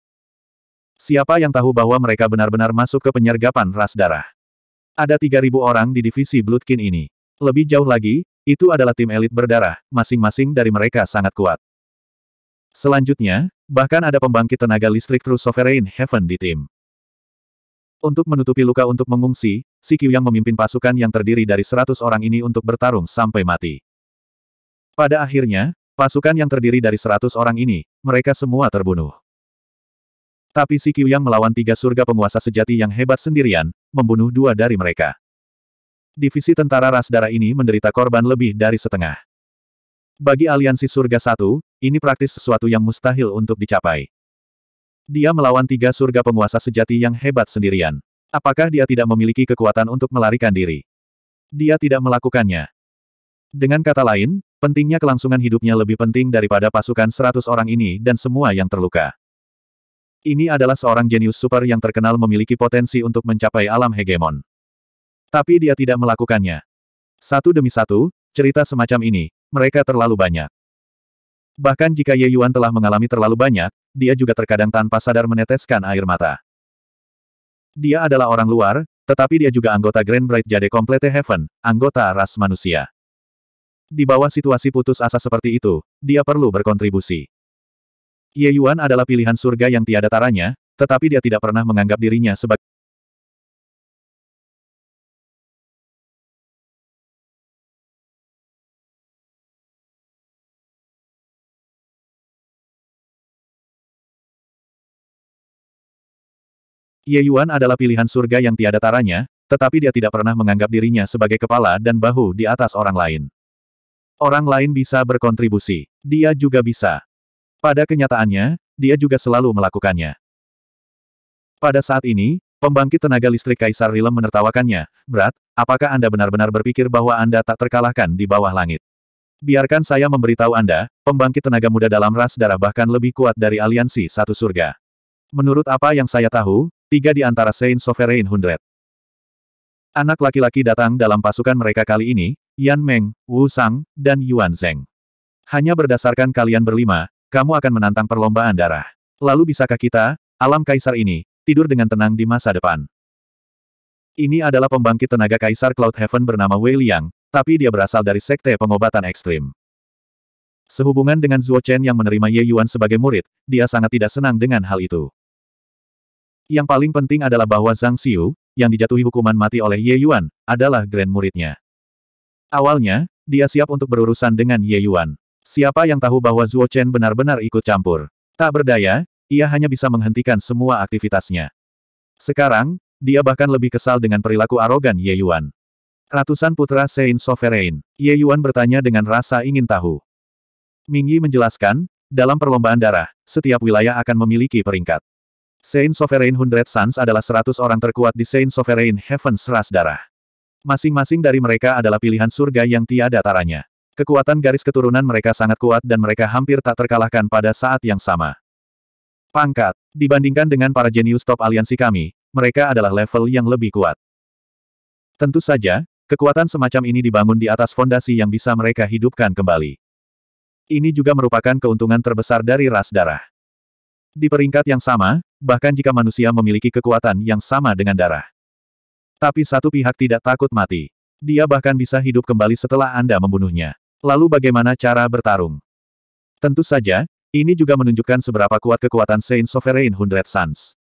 Siapa yang tahu bahwa mereka benar-benar masuk ke penyergapan ras darah? Ada 3.000 orang di divisi Bloodkin ini. Lebih jauh lagi, itu adalah tim elit berdarah, masing-masing dari mereka sangat kuat. Selanjutnya, bahkan ada pembangkit tenaga listrik True Sovereign Heaven di tim. Untuk menutupi luka untuk mengungsi, Si Qiu yang memimpin pasukan yang terdiri dari 100 orang ini untuk bertarung sampai mati. Pada akhirnya, pasukan yang terdiri dari 100 orang ini, mereka semua terbunuh. Tapi si Yang melawan tiga surga penguasa sejati yang hebat sendirian, membunuh dua dari mereka. Divisi tentara ras darah ini menderita korban lebih dari setengah. Bagi aliansi surga satu, ini praktis sesuatu yang mustahil untuk dicapai. Dia melawan tiga surga penguasa sejati yang hebat sendirian. Apakah dia tidak memiliki kekuatan untuk melarikan diri? Dia tidak melakukannya. Dengan kata lain, pentingnya kelangsungan hidupnya lebih penting daripada pasukan seratus orang ini dan semua yang terluka. Ini adalah seorang jenius super yang terkenal memiliki potensi untuk mencapai alam hegemon. Tapi dia tidak melakukannya. Satu demi satu, cerita semacam ini, mereka terlalu banyak. Bahkan jika Ye Yuan telah mengalami terlalu banyak, dia juga terkadang tanpa sadar meneteskan air mata. Dia adalah orang luar, tetapi dia juga anggota Grand Bright Jade Complete Heaven, anggota ras manusia. Di bawah situasi putus asa seperti itu, dia perlu berkontribusi. Ye Yuan adalah pilihan surga yang tiada taranya, tetapi dia tidak pernah menganggap dirinya sebagai Ye Yuan adalah pilihan surga yang tiada taranya, tetapi dia tidak pernah menganggap dirinya sebagai kepala dan bahu di atas orang lain. Orang lain bisa berkontribusi. Dia juga bisa. Pada kenyataannya, dia juga selalu melakukannya. Pada saat ini, pembangkit tenaga listrik Kaisar Rilem menertawakannya. Berat, apakah Anda benar-benar berpikir bahwa Anda tak terkalahkan di bawah langit? Biarkan saya memberitahu Anda, pembangkit tenaga muda dalam ras darah bahkan lebih kuat dari aliansi satu surga. Menurut apa yang saya tahu, tiga di antara Saint Sovereign Hundred. Anak laki-laki datang dalam pasukan mereka kali ini, Yan Meng, Wu Sang, dan Yuan Zeng. Hanya berdasarkan kalian berlima, kamu akan menantang perlombaan darah. Lalu bisakah kita, alam kaisar ini, tidur dengan tenang di masa depan? Ini adalah pembangkit tenaga kaisar Cloud Heaven bernama Wei Liang, tapi dia berasal dari sekte pengobatan ekstrim. Sehubungan dengan Zuo Chen yang menerima Ye Yuan sebagai murid, dia sangat tidak senang dengan hal itu. Yang paling penting adalah bahwa Zhang Xiu, yang dijatuhi hukuman mati oleh Ye Yuan, adalah grand muridnya. Awalnya, dia siap untuk berurusan dengan Ye Yuan. Siapa yang tahu bahwa Zuo Chen benar-benar ikut campur? Tak berdaya, ia hanya bisa menghentikan semua aktivitasnya. Sekarang, dia bahkan lebih kesal dengan perilaku arogan Ye Yuan. Ratusan putra Sein Sovereign, Ye Yuan bertanya dengan rasa ingin tahu. Mingyi menjelaskan, dalam perlombaan darah, setiap wilayah akan memiliki peringkat. Sein Sovereign Hundred Suns adalah seratus orang terkuat di Sein Sovereign Heaven Seras Darah. Masing-masing dari mereka adalah pilihan surga yang tiada taranya. Kekuatan garis keturunan mereka sangat kuat dan mereka hampir tak terkalahkan pada saat yang sama. Pangkat. Dibandingkan dengan para jenius top aliansi kami, mereka adalah level yang lebih kuat. Tentu saja, kekuatan semacam ini dibangun di atas fondasi yang bisa mereka hidupkan kembali. Ini juga merupakan keuntungan terbesar dari ras darah. Di peringkat yang sama, bahkan jika manusia memiliki kekuatan yang sama dengan darah. Tapi satu pihak tidak takut mati. Dia bahkan bisa hidup kembali setelah Anda membunuhnya. Lalu bagaimana cara bertarung? Tentu saja, ini juga menunjukkan seberapa kuat kekuatan Saint Sovereign Hundred Suns.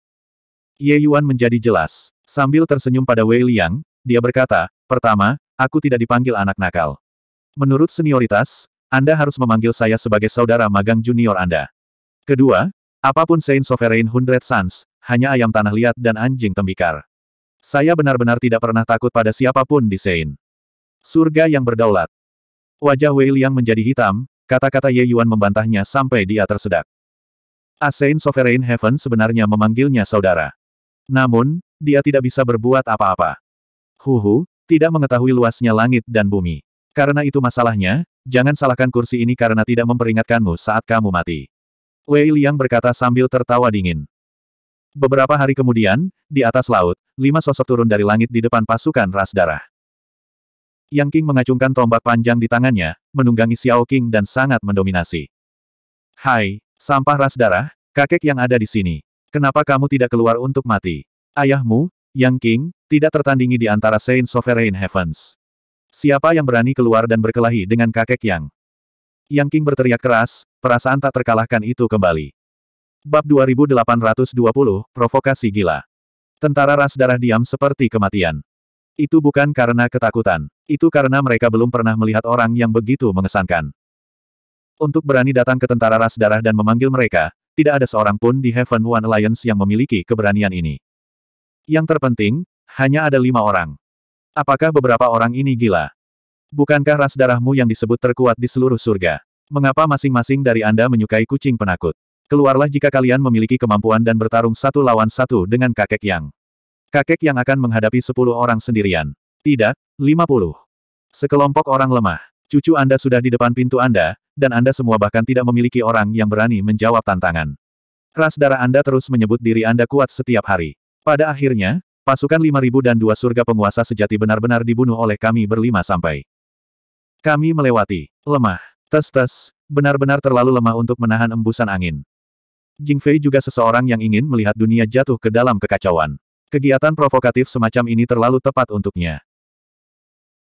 Ye Yuan menjadi jelas. Sambil tersenyum pada Wei Liang, dia berkata, Pertama, aku tidak dipanggil anak nakal. Menurut senioritas, Anda harus memanggil saya sebagai saudara magang junior Anda. Kedua, apapun Saint Sovereign Hundred Suns, hanya ayam tanah liat dan anjing tembikar. Saya benar-benar tidak pernah takut pada siapapun di Saint Surga yang berdaulat. Wajah Wei Liang menjadi hitam, kata-kata Ye Yuan membantahnya sampai dia tersedak. Asein Sovereign Heaven sebenarnya memanggilnya saudara. Namun, dia tidak bisa berbuat apa-apa. Huhu, tidak mengetahui luasnya langit dan bumi. Karena itu masalahnya, jangan salahkan kursi ini karena tidak memperingatkanmu saat kamu mati. Wei Liang berkata sambil tertawa dingin. Beberapa hari kemudian, di atas laut, lima sosok turun dari langit di depan pasukan ras darah. Yang King mengacungkan tombak panjang di tangannya, menunggangi Xiao King dan sangat mendominasi. Hai, sampah ras darah, kakek yang ada di sini. Kenapa kamu tidak keluar untuk mati? Ayahmu, Yang King, tidak tertandingi di antara Saint Sovereign Heavens. Siapa yang berani keluar dan berkelahi dengan kakek Yang? Yang King berteriak keras, perasaan tak terkalahkan itu kembali. Bab 2820, Provokasi Gila. Tentara ras darah diam seperti kematian. Itu bukan karena ketakutan. Itu karena mereka belum pernah melihat orang yang begitu mengesankan. Untuk berani datang ke tentara ras darah dan memanggil mereka, tidak ada seorang pun di Heaven One Alliance yang memiliki keberanian ini. Yang terpenting, hanya ada lima orang. Apakah beberapa orang ini gila? Bukankah ras darahmu yang disebut terkuat di seluruh surga? Mengapa masing-masing dari Anda menyukai kucing penakut? Keluarlah jika kalian memiliki kemampuan dan bertarung satu lawan satu dengan kakek yang. Kakek yang akan menghadapi sepuluh orang sendirian. Tidak, lima puluh. Sekelompok orang lemah. Cucu Anda sudah di depan pintu Anda, dan Anda semua bahkan tidak memiliki orang yang berani menjawab tantangan. Ras darah Anda terus menyebut diri Anda kuat setiap hari. Pada akhirnya, pasukan lima ribu dan dua surga penguasa sejati benar-benar dibunuh oleh kami berlima sampai. Kami melewati. Lemah. Tes-tes, benar-benar terlalu lemah untuk menahan embusan angin. Jingfei juga seseorang yang ingin melihat dunia jatuh ke dalam kekacauan. Kegiatan provokatif semacam ini terlalu tepat untuknya.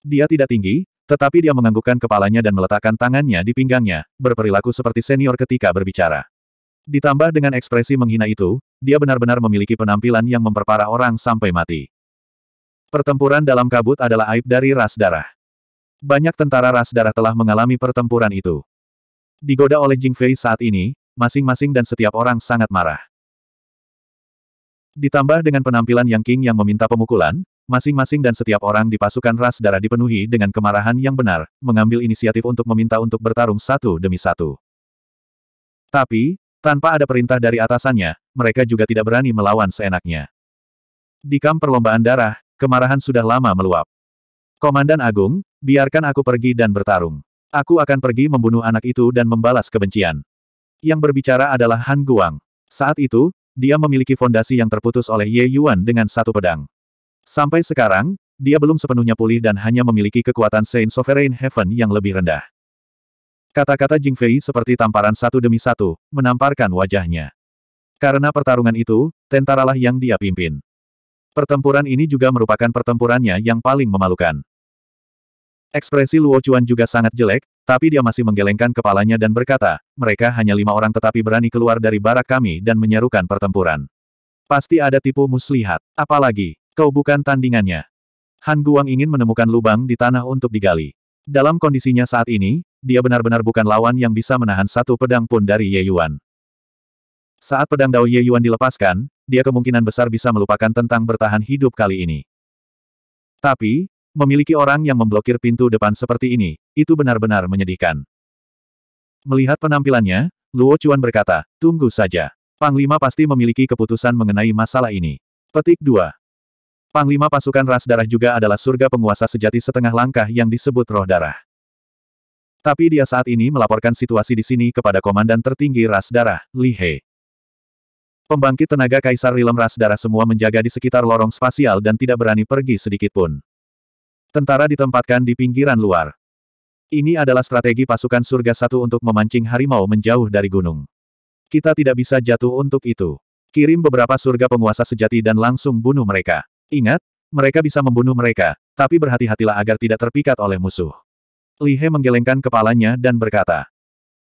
Dia tidak tinggi, tetapi dia menganggukkan kepalanya dan meletakkan tangannya di pinggangnya, berperilaku seperti senior ketika berbicara. Ditambah dengan ekspresi menghina itu, dia benar-benar memiliki penampilan yang memperparah orang sampai mati. Pertempuran dalam kabut adalah aib dari ras darah. Banyak tentara ras darah telah mengalami pertempuran itu. Digoda oleh Jing Fei saat ini, masing-masing dan setiap orang sangat marah. Ditambah dengan penampilan Yang King yang meminta pemukulan, masing-masing dan setiap orang di pasukan ras darah dipenuhi dengan kemarahan yang benar, mengambil inisiatif untuk meminta untuk bertarung satu demi satu. Tapi, tanpa ada perintah dari atasannya, mereka juga tidak berani melawan seenaknya. Di kamp perlombaan darah, kemarahan sudah lama meluap. Komandan Agung, biarkan aku pergi dan bertarung. Aku akan pergi membunuh anak itu dan membalas kebencian. Yang berbicara adalah Han Guang. Saat itu, dia memiliki fondasi yang terputus oleh Ye Yuan dengan satu pedang. Sampai sekarang, dia belum sepenuhnya pulih dan hanya memiliki kekuatan Saint Sovereign Heaven yang lebih rendah. Kata-kata Jing Fei seperti tamparan satu demi satu, menamparkan wajahnya. Karena pertarungan itu, tentaralah yang dia pimpin. Pertempuran ini juga merupakan pertempurannya yang paling memalukan. Ekspresi Luo Chuan juga sangat jelek, tapi dia masih menggelengkan kepalanya dan berkata, mereka hanya lima orang tetapi berani keluar dari barak kami dan menyerukan pertempuran. Pasti ada tipu muslihat. Apalagi, kau bukan tandingannya. Han Guang ingin menemukan lubang di tanah untuk digali. Dalam kondisinya saat ini, dia benar-benar bukan lawan yang bisa menahan satu pedang pun dari Ye Yuan. Saat pedang Dao Ye Yuan dilepaskan, dia kemungkinan besar bisa melupakan tentang bertahan hidup kali ini. Tapi, Memiliki orang yang memblokir pintu depan seperti ini, itu benar-benar menyedihkan. Melihat penampilannya, Luo Chuan berkata, tunggu saja. Panglima pasti memiliki keputusan mengenai masalah ini. Petik 2. Panglima pasukan ras darah juga adalah surga penguasa sejati setengah langkah yang disebut roh darah. Tapi dia saat ini melaporkan situasi di sini kepada komandan tertinggi ras darah, Li He. Pembangkit tenaga Kaisar Rilem ras darah semua menjaga di sekitar lorong spasial dan tidak berani pergi sedikitpun. Tentara ditempatkan di pinggiran luar. Ini adalah strategi pasukan surga satu untuk memancing harimau menjauh dari gunung. Kita tidak bisa jatuh untuk itu. Kirim beberapa surga penguasa sejati dan langsung bunuh mereka. Ingat, mereka bisa membunuh mereka, tapi berhati-hatilah agar tidak terpikat oleh musuh. Lihe menggelengkan kepalanya dan berkata,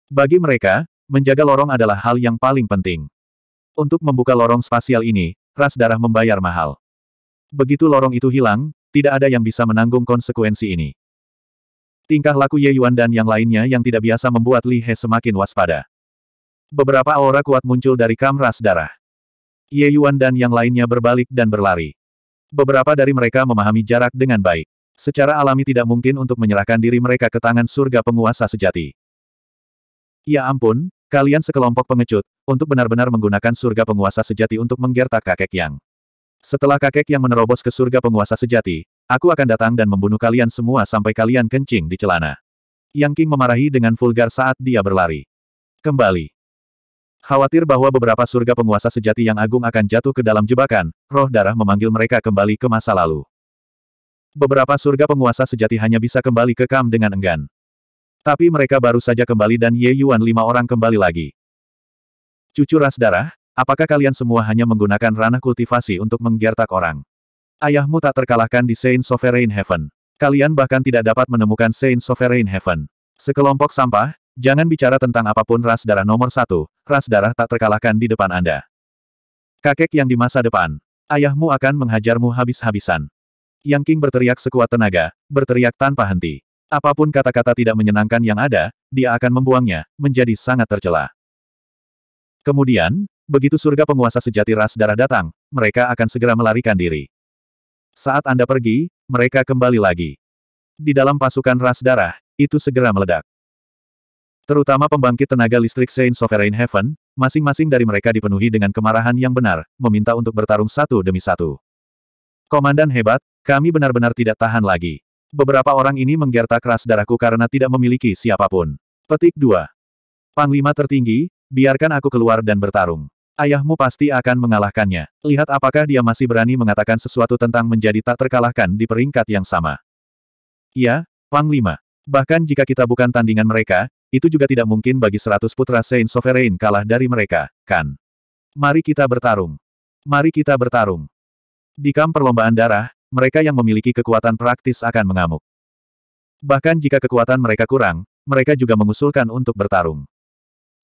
Bagi mereka, menjaga lorong adalah hal yang paling penting. Untuk membuka lorong spasial ini, ras darah membayar mahal. Begitu lorong itu hilang, tidak ada yang bisa menanggung konsekuensi ini. Tingkah laku Ye Yuan dan yang lainnya yang tidak biasa membuat Li He semakin waspada. Beberapa aura kuat muncul dari kamras darah. Ye Yuan dan yang lainnya berbalik dan berlari. Beberapa dari mereka memahami jarak dengan baik. Secara alami tidak mungkin untuk menyerahkan diri mereka ke tangan surga penguasa sejati. Ya ampun, kalian sekelompok pengecut, untuk benar-benar menggunakan surga penguasa sejati untuk menggertak kakek yang. Setelah kakek yang menerobos ke surga penguasa sejati, aku akan datang dan membunuh kalian semua sampai kalian kencing di celana. Yang King memarahi dengan vulgar saat dia berlari. Kembali. Khawatir bahwa beberapa surga penguasa sejati yang agung akan jatuh ke dalam jebakan, roh darah memanggil mereka kembali ke masa lalu. Beberapa surga penguasa sejati hanya bisa kembali ke Kam dengan enggan. Tapi mereka baru saja kembali dan Ye Yuan lima orang kembali lagi. Cucu ras darah, Apakah kalian semua hanya menggunakan ranah kultivasi untuk menggertak orang? Ayahmu tak terkalahkan di Saint Sovereign Heaven. Kalian bahkan tidak dapat menemukan Saint Sovereign Heaven. Sekelompok sampah, jangan bicara tentang apapun ras darah nomor satu, ras darah tak terkalahkan di depan Anda. Kakek yang di masa depan, ayahmu akan menghajarmu habis-habisan. Yang King berteriak sekuat tenaga, berteriak tanpa henti. Apapun kata-kata tidak menyenangkan yang ada, dia akan membuangnya, menjadi sangat tercela. Kemudian, begitu surga penguasa sejati ras darah datang, mereka akan segera melarikan diri. Saat Anda pergi, mereka kembali lagi. Di dalam pasukan ras darah, itu segera meledak. Terutama pembangkit tenaga listrik Saint Sovereign Heaven, masing-masing dari mereka dipenuhi dengan kemarahan yang benar, meminta untuk bertarung satu demi satu. Komandan hebat, kami benar-benar tidak tahan lagi. Beberapa orang ini menggertak ras darahku karena tidak memiliki siapapun. Petik 2. Panglima tertinggi, biarkan aku keluar dan bertarung. Ayahmu pasti akan mengalahkannya. Lihat apakah dia masih berani mengatakan sesuatu tentang menjadi tak terkalahkan di peringkat yang sama. Ya, Panglima. Bahkan jika kita bukan tandingan mereka, itu juga tidak mungkin bagi seratus putra Saint Sovereign kalah dari mereka, kan? Mari kita bertarung. Mari kita bertarung. Di kamp perlombaan darah, mereka yang memiliki kekuatan praktis akan mengamuk. Bahkan jika kekuatan mereka kurang, mereka juga mengusulkan untuk bertarung.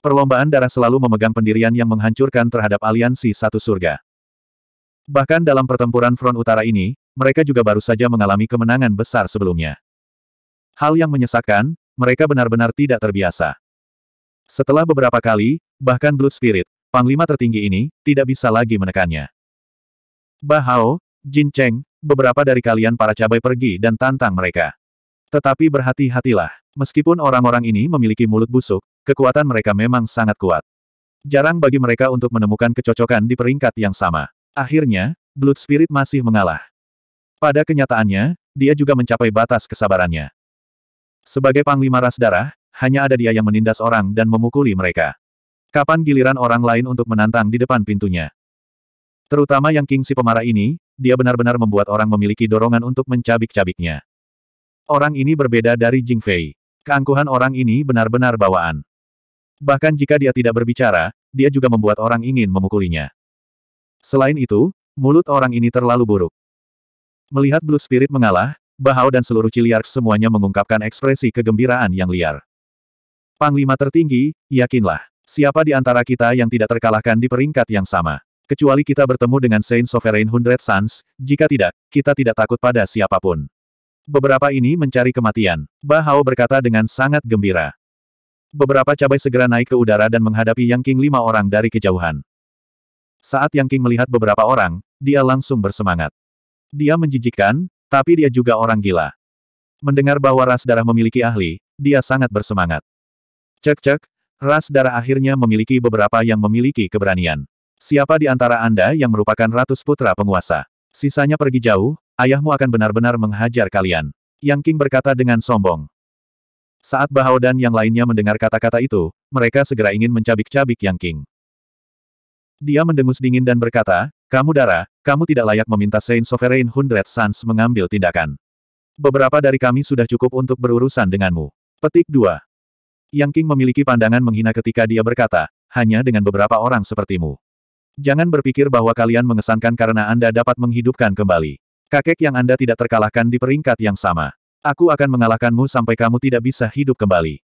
Perlombaan darah selalu memegang pendirian yang menghancurkan terhadap aliansi satu surga. Bahkan dalam pertempuran front utara ini, mereka juga baru saja mengalami kemenangan besar sebelumnya. Hal yang menyesakkan, mereka benar-benar tidak terbiasa. Setelah beberapa kali, bahkan Blood Spirit, panglima tertinggi ini, tidak bisa lagi menekannya. Bahao, Jin Cheng, beberapa dari kalian para cabai pergi dan tantang mereka. Tetapi berhati-hatilah. Meskipun orang-orang ini memiliki mulut busuk, Kekuatan mereka memang sangat kuat. Jarang bagi mereka untuk menemukan kecocokan di peringkat yang sama. Akhirnya, Blood Spirit masih mengalah. Pada kenyataannya, dia juga mencapai batas kesabarannya. Sebagai panglima ras darah, hanya ada dia yang menindas orang dan memukuli mereka. Kapan giliran orang lain untuk menantang di depan pintunya? Terutama yang King si pemarah ini, dia benar-benar membuat orang memiliki dorongan untuk mencabik-cabiknya. Orang ini berbeda dari Jing Fei. Keangkuhan orang ini benar-benar bawaan. Bahkan jika dia tidak berbicara, dia juga membuat orang ingin memukulinya. Selain itu, mulut orang ini terlalu buruk. Melihat Blue Spirit mengalah, Bahau dan seluruh Ciliars semuanya mengungkapkan ekspresi kegembiraan yang liar. Panglima tertinggi, yakinlah. Siapa di antara kita yang tidak terkalahkan di peringkat yang sama? Kecuali kita bertemu dengan Saint Sovereign Hundred Suns, jika tidak, kita tidak takut pada siapapun. Beberapa ini mencari kematian. Bahao berkata dengan sangat gembira. Beberapa cabai segera naik ke udara dan menghadapi Yang King lima orang dari kejauhan. Saat Yang King melihat beberapa orang, dia langsung bersemangat. Dia menjijikkan, tapi dia juga orang gila. Mendengar bahwa ras darah memiliki ahli, dia sangat bersemangat. Cek-cek, ras darah akhirnya memiliki beberapa yang memiliki keberanian. Siapa di antara Anda yang merupakan ratus putra penguasa? Sisanya pergi jauh, ayahmu akan benar-benar menghajar kalian. Yang King berkata dengan sombong. Saat Bahao dan yang lainnya mendengar kata-kata itu, mereka segera ingin mencabik-cabik Yang King. Dia mendengus dingin dan berkata, Kamu Dara, kamu tidak layak meminta Saint Sovereign Hundred Suns mengambil tindakan. Beberapa dari kami sudah cukup untuk berurusan denganmu. Petik 2. Yang King memiliki pandangan menghina ketika dia berkata, hanya dengan beberapa orang sepertimu. Jangan berpikir bahwa kalian mengesankan karena Anda dapat menghidupkan kembali. Kakek yang Anda tidak terkalahkan di peringkat yang sama. Aku akan mengalahkanmu sampai kamu tidak bisa hidup kembali.